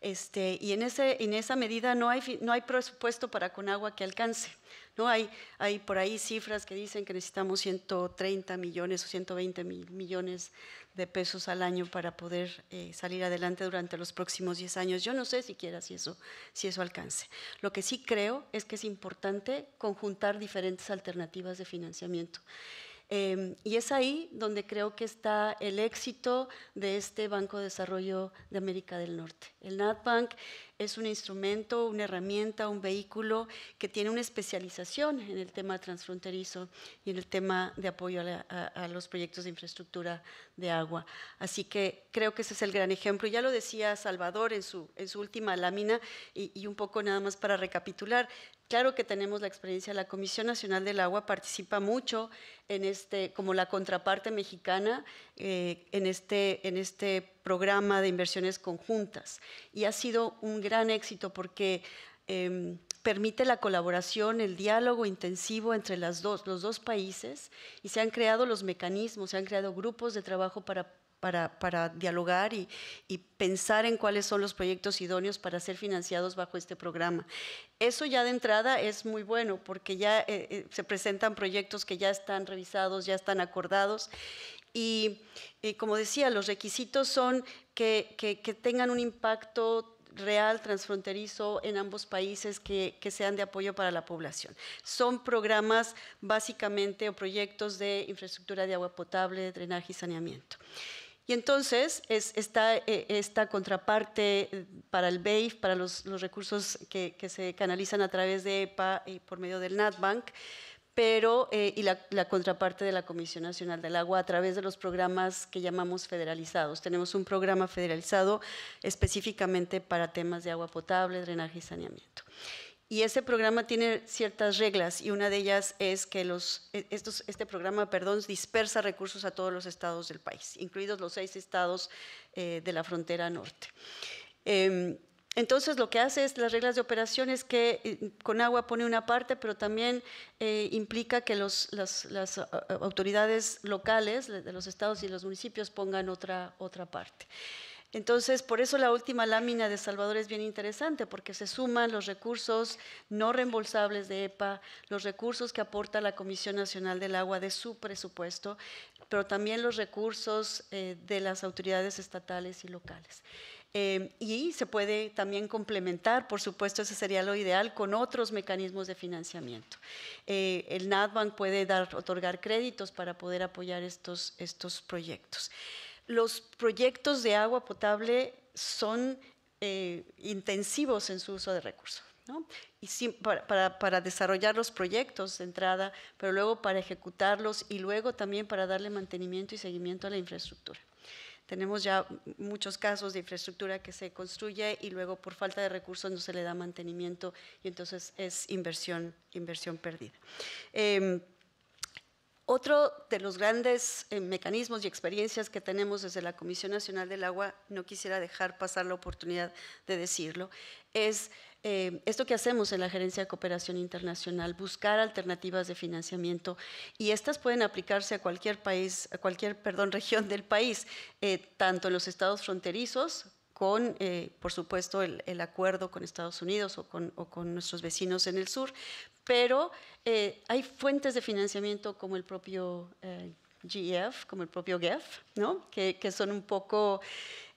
Este, y en, ese, en esa medida no hay, no hay presupuesto para Conagua que alcance. ¿no? Hay, hay por ahí cifras que dicen que necesitamos 130 millones o 120 mil millones de pesos al año para poder eh, salir adelante durante los próximos 10 años. Yo no sé siquiera si eso, si eso alcance. Lo que sí creo es que es importante conjuntar diferentes alternativas de financiamiento. Em, y es ahí donde creo que está el éxito de este Banco de Desarrollo de América del Norte. El NatBank es un instrumento, una herramienta, un vehículo que tiene una especialización en el tema transfronterizo y en el tema de apoyo a, los proyectos de infraestructura de agua. Así que creo que ese es el gran ejemplo. Ya lo decía Salvador en su, en su última lámina y, un poco nada más para recapitular. Claro que tenemos la experiencia, la Comisión Nacional del Agua participa mucho en este, como la contraparte mexicana eh, en este, en este programa de inversiones conjuntas. Y ha sido un gran éxito porque em, permite la colaboración, el diálogo intensivo entre los dos países y se han creado los mecanismos, se han creado grupos de trabajo para dialogar y, pensar en cuáles son los proyectos idóneos para ser financiados bajo este programa. Eso ya de entrada es muy bueno porque ya eh, eh, se presentan proyectos que ya están revisados, ya están acordados y, como decía, los requisitos son que, tengan un impacto real transfronterizo en ambos países que, sean de apoyo para la población. Son programas básicamente o proyectos de infraestructura de agua potable, drenaje y saneamiento. Y entonces está eh, esta contraparte eh, para el BEIF, para los, recursos que, que, se canalizan a través de EPA y por medio del NatBank pero, eh, y la, contraparte de la Comisión Nacional del Agua a través de los programas que llamamos federalizados. Tenemos un programa federalizado específicamente para temas de agua potable, drenaje y saneamiento. Y ese programa tiene ciertas reglas y una de ellas es que los, e, estos, este programa perdón, dispersa recursos a todos los estados del país, incluidos los seis estados eh, de la frontera norte. Em, entonces lo que hace es las reglas de operación es que eh, agua pone una parte, pero también eh, implica que las, autoridades locales de los estados y los municipios pongan otra, otra parte. Entonces, por eso la última lámina de Salvador es bien interesante, porque se suman los recursos no reembolsables de EPA, los recursos que aporta la Comisión Nacional del Agua de su presupuesto, pero también los recursos eh, de las autoridades estatales y locales. Em, y se puede también complementar, por supuesto, ese sería lo ideal, con otros mecanismos de financiamiento. Eh, el NADBAN puede dar, otorgar créditos para poder apoyar estos, estos proyectos. Los proyectos de agua potable son eh, intensivos en su uso de recursos. ¿no? Y para, para, desarrollar los proyectos de entrada, pero luego para ejecutarlos y luego también para darle mantenimiento y seguimiento a la infraestructura tenemos ya muchos casos de infraestructura que se construye y luego por falta de recursos no se le da mantenimiento y entonces es inversión, inversión perdida. Em, otro de los grandes eh, mecanismos y experiencias que tenemos desde la Comisión Nacional del Agua, no quisiera dejar pasar la oportunidad de decirlo, es eh, esto que hacemos en la Gerencia de Cooperación Internacional, buscar alternativas de financiamiento y estas pueden aplicarse a cualquier país, a cualquier, perdón, *laughs* región del país, eh, tanto en los estados fronterizos con, eh, por supuesto, el, acuerdo con Estados Unidos o con, o con, nuestros vecinos en el sur, pero hay fuentes de financiamiento como el propio GEF, como el propio GEF, ¿no? que, que son un poco...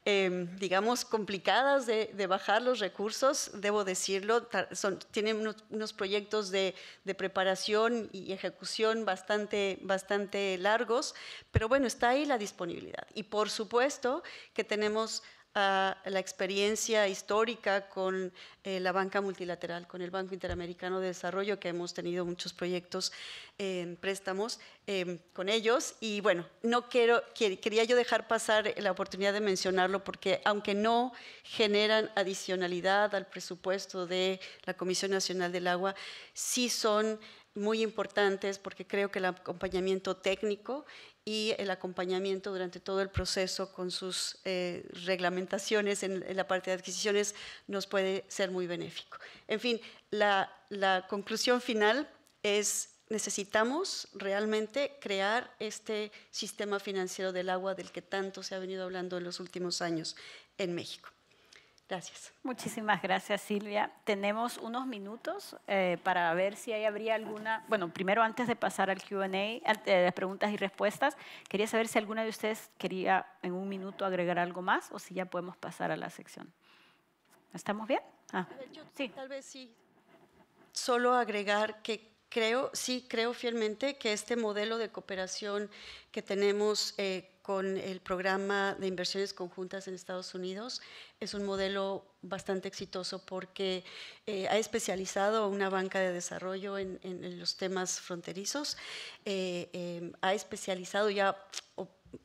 Em, digamos, complicadas de, bajar los recursos, debo decirlo, son, tienen unos, proyectos de, preparación y ejecución bastante, bastante largos, pero bueno, está ahí la disponibilidad. Y por supuesto que tenemos a la experiencia histórica con eh, la banca multilateral, con el Banco Interamericano de Desarrollo, que hemos tenido muchos proyectos en préstamos em, con ellos. Y bueno, no quiero, quería yo dejar pasar la oportunidad de mencionarlo porque aunque no generan adicionalidad al presupuesto de la Comisión Nacional del Agua, sí son muy importantes porque creo que el acompañamiento técnico y el acompañamiento durante todo el proceso con sus eh, reglamentaciones en, la parte de adquisiciones nos puede ser muy benéfico. En fin, la, la conclusión final es necesitamos realmente crear este sistema financiero del agua del que tanto se ha venido hablando en los últimos años en México. Gracias. Muchísimas gracias, Silvia. Tenemos unos minutos eh, para ver si ahí habría alguna... Bueno, primero antes de pasar al Q&A, a eh, las preguntas y respuestas, quería saber si alguna de ustedes quería en un minuto agregar algo más o si ya podemos pasar a la sección. ¿Estamos bien? Ah, sí. Tal vez sí. Solo agregar que creo, sí creo fielmente que este modelo de cooperación que tenemos eh, con el programa de inversiones conjuntas en Estados Unidos. Es un modelo bastante exitoso porque eh, ha especializado una banca de desarrollo en, los temas fronterizos, eh, eh, ha especializado ya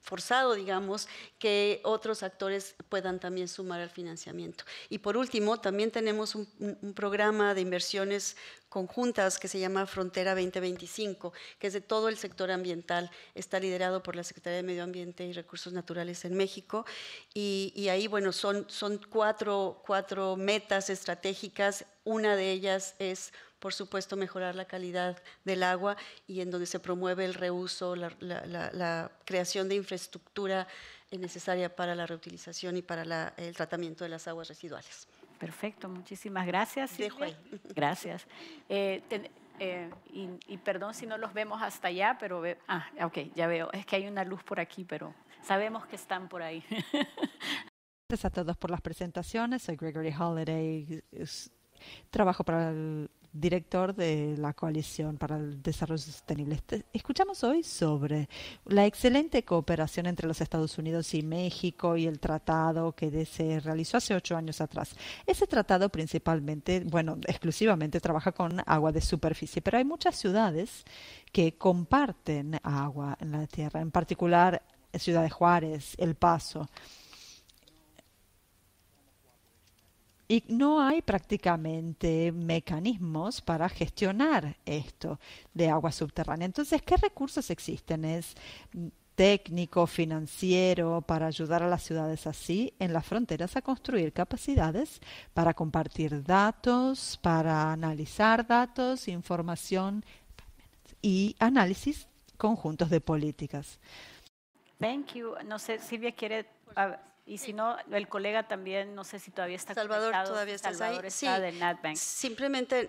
forzado, digamos, que otros actores puedan también sumar al financiamiento. Y por último, también tenemos un, programa de inversiones conjuntas que se llama Frontera 2025, que es de todo el sector ambiental, está liderado por la Secretaría de Medio Ambiente y Recursos Naturales en México, y, ahí, bueno, son, son cuatro, cuatro metas estratégicas, una de ellas es por supuesto, mejorar la calidad del agua y en donde se promueve el reuso, la, creación de infraestructura necesaria para la reutilización y para el tratamiento de las aguas residuales. Perfecto, muchísimas gracias. *laughs* Gracias. Eh, eh, y, perdón si no los vemos hasta allá, pero... ah, ok, ya veo. Es que hay una luz por aquí, pero sabemos que están por ahí. *laughs* Gracias a todos por las presentaciones. Soy Gregory Holiday. Trabajo para el director de la Coalición para el Desarrollo Sostenible. Este, escuchamos hoy sobre la excelente cooperación entre los Estados Unidos y México y el tratado que se realizó hace ocho años atrás. Ese tratado principalmente, bueno, exclusivamente trabaja con agua de superficie, pero hay muchas ciudades que comparten agua en la tierra, en particular eh, Ciudad de Juárez, El Paso. Y no hay prácticamente mecanismos para gestionar esto de agua subterránea. Entonces, ¿qué recursos existen? Es técnico, financiero, para ayudar a las ciudades así en las fronteras a construir capacidades para compartir datos, para analizar datos, información y análisis conjuntos de políticas. Thank you. No sé, Silvia quiere y si no, el colega también, no sé si todavía está Salvador, todavía estás ahí? sí, Simplemente,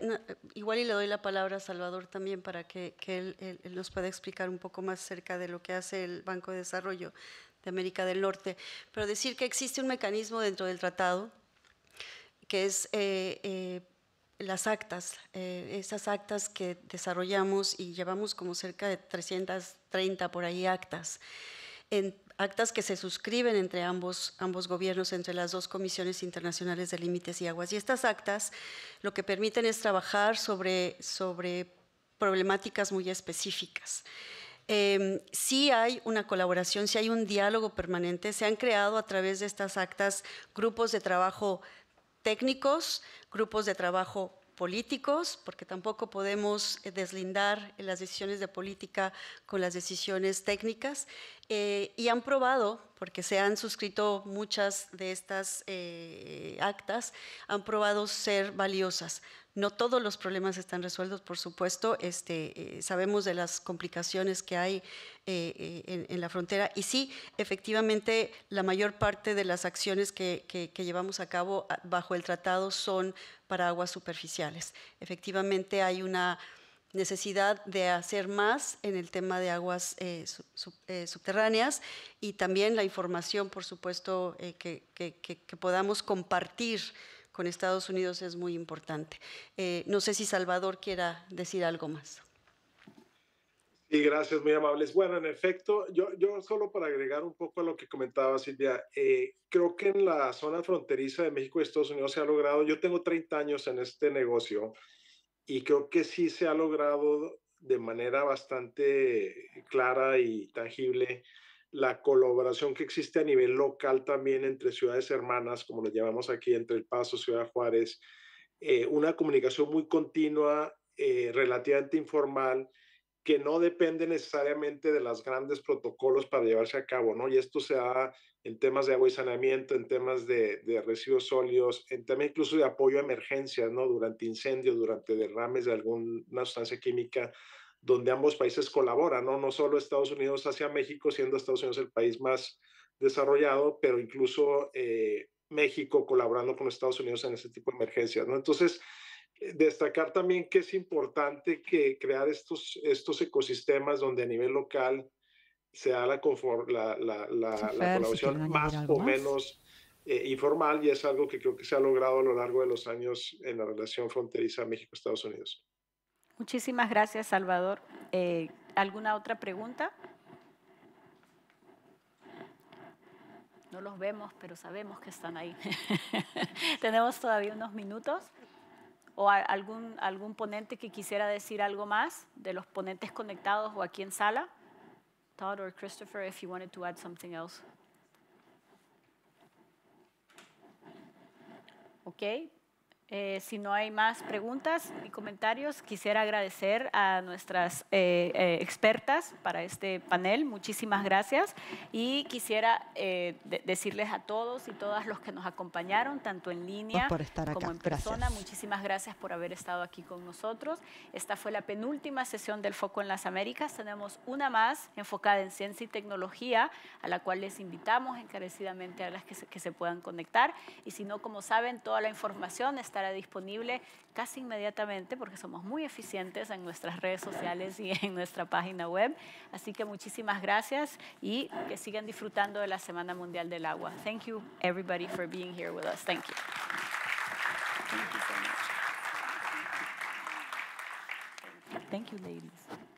igual y le doy la palabra a Salvador también para que, él, nos pueda explicar un poco más acerca de lo que hace el Banco de Desarrollo de América del Norte. Pero decir que existe un mecanismo dentro del tratado que es eh, eh, las actas, eh, esas actas que desarrollamos y llevamos como cerca de 330 por ahí actas. En, actas que se suscriben entre ambos, ambos gobiernos, entre las dos comisiones internacionales de límites y aguas. Y estas actas lo que permiten es trabajar sobre, sobre problemáticas muy específicas. Eh, sí hay una colaboración, sí hay un diálogo permanente, se han creado a través de estas actas grupos de trabajo técnicos, grupos de trabajo políticos, porque tampoco podemos eh, deslindar las decisiones de política con las decisiones técnicas, eh, y han probado, porque se han suscrito muchas de estas eh, actas, han probado ser valiosas. No todos los problemas están resueltos, por supuesto. Este, eh, sabemos de las complicaciones que hay en, la frontera. Y sí, efectivamente, la mayor parte de las acciones que, que llevamos a cabo ah, bajo el tratado son para aguas superficiales. Efectivamente, hay una necesidad de hacer más en el tema de aguas eh, eh, subterráneas y también la información, por supuesto, eh, que, que, podamos compartir con Estados Unidos es muy importante. no sé si Salvador quiera decir algo más. Sí, gracias, muy amables. Bueno, en efecto, yo, yo solo para agregar un poco a lo que comentaba Silvia, creo que en la zona fronteriza de México y Estados Unidos se ha logrado, yo tengo 30 años en este negocio, y creo que sí se ha logrado de manera bastante clara y tangible la colaboración que existe a nivel local también entre ciudades hermanas, como lo llamamos aquí, entre El Paso, Ciudad Juárez, eh, una comunicación muy continua, eh, relativamente informal, que no depende necesariamente de los grandes protocolos para llevarse a cabo, ¿no? Y esto se ha en temas de agua y saneamiento, en temas de, de, residuos sólidos, en temas incluso de apoyo a emergencias, ¿no? Durante incendios, durante derrames de alguna sustancia química, donde ambos países colaboran, ¿no? No solo Estados Unidos hacia México, siendo Estados Unidos el país más desarrollado, pero incluso eh, México colaborando con Estados Unidos en ese tipo de emergencias, ¿no? Entonces, eh, destacar también que es importante que crear estos, estos ecosistemas donde a nivel local sea la, colaboración más o menos eh, informal y es algo que creo que se ha logrado a lo largo de los años en la relación fronteriza México-Estados Unidos. Muchísimas gracias, Salvador. Eh, ¿Alguna otra pregunta? No los vemos, pero sabemos que están ahí. *laughs* Tenemos todavía unos minutos. ¿O algún, algún ponente que quisiera decir algo más de los ponentes conectados o aquí en sala? Todd or Christopher, if you wanted to add something else. Okay, Eh, si no hay más preguntas y comentarios, quisiera agradecer a nuestras eh, eh, expertas para este panel. Muchísimas gracias. Y quisiera decirles a todos y todas los que nos acompañaron, tanto en línea como en persona, muchísimas gracias por haber estado aquí con nosotros. Esta fue la penúltima sesión del Foco en las Américas. Tenemos una más enfocada en ciencia y tecnología, a la cual les invitamos encarecidamente a las que se puedan conectar. Y si no, como saben, toda la información está disponible casi inmediatamente porque somos muy eficientes en nuestras redes sociales y en nuestra página web. Así que muchísimas gracias y que sigan disfrutando de la Semana Mundial del Agua. Thank you everybody for being here with us. Thank you. ladies.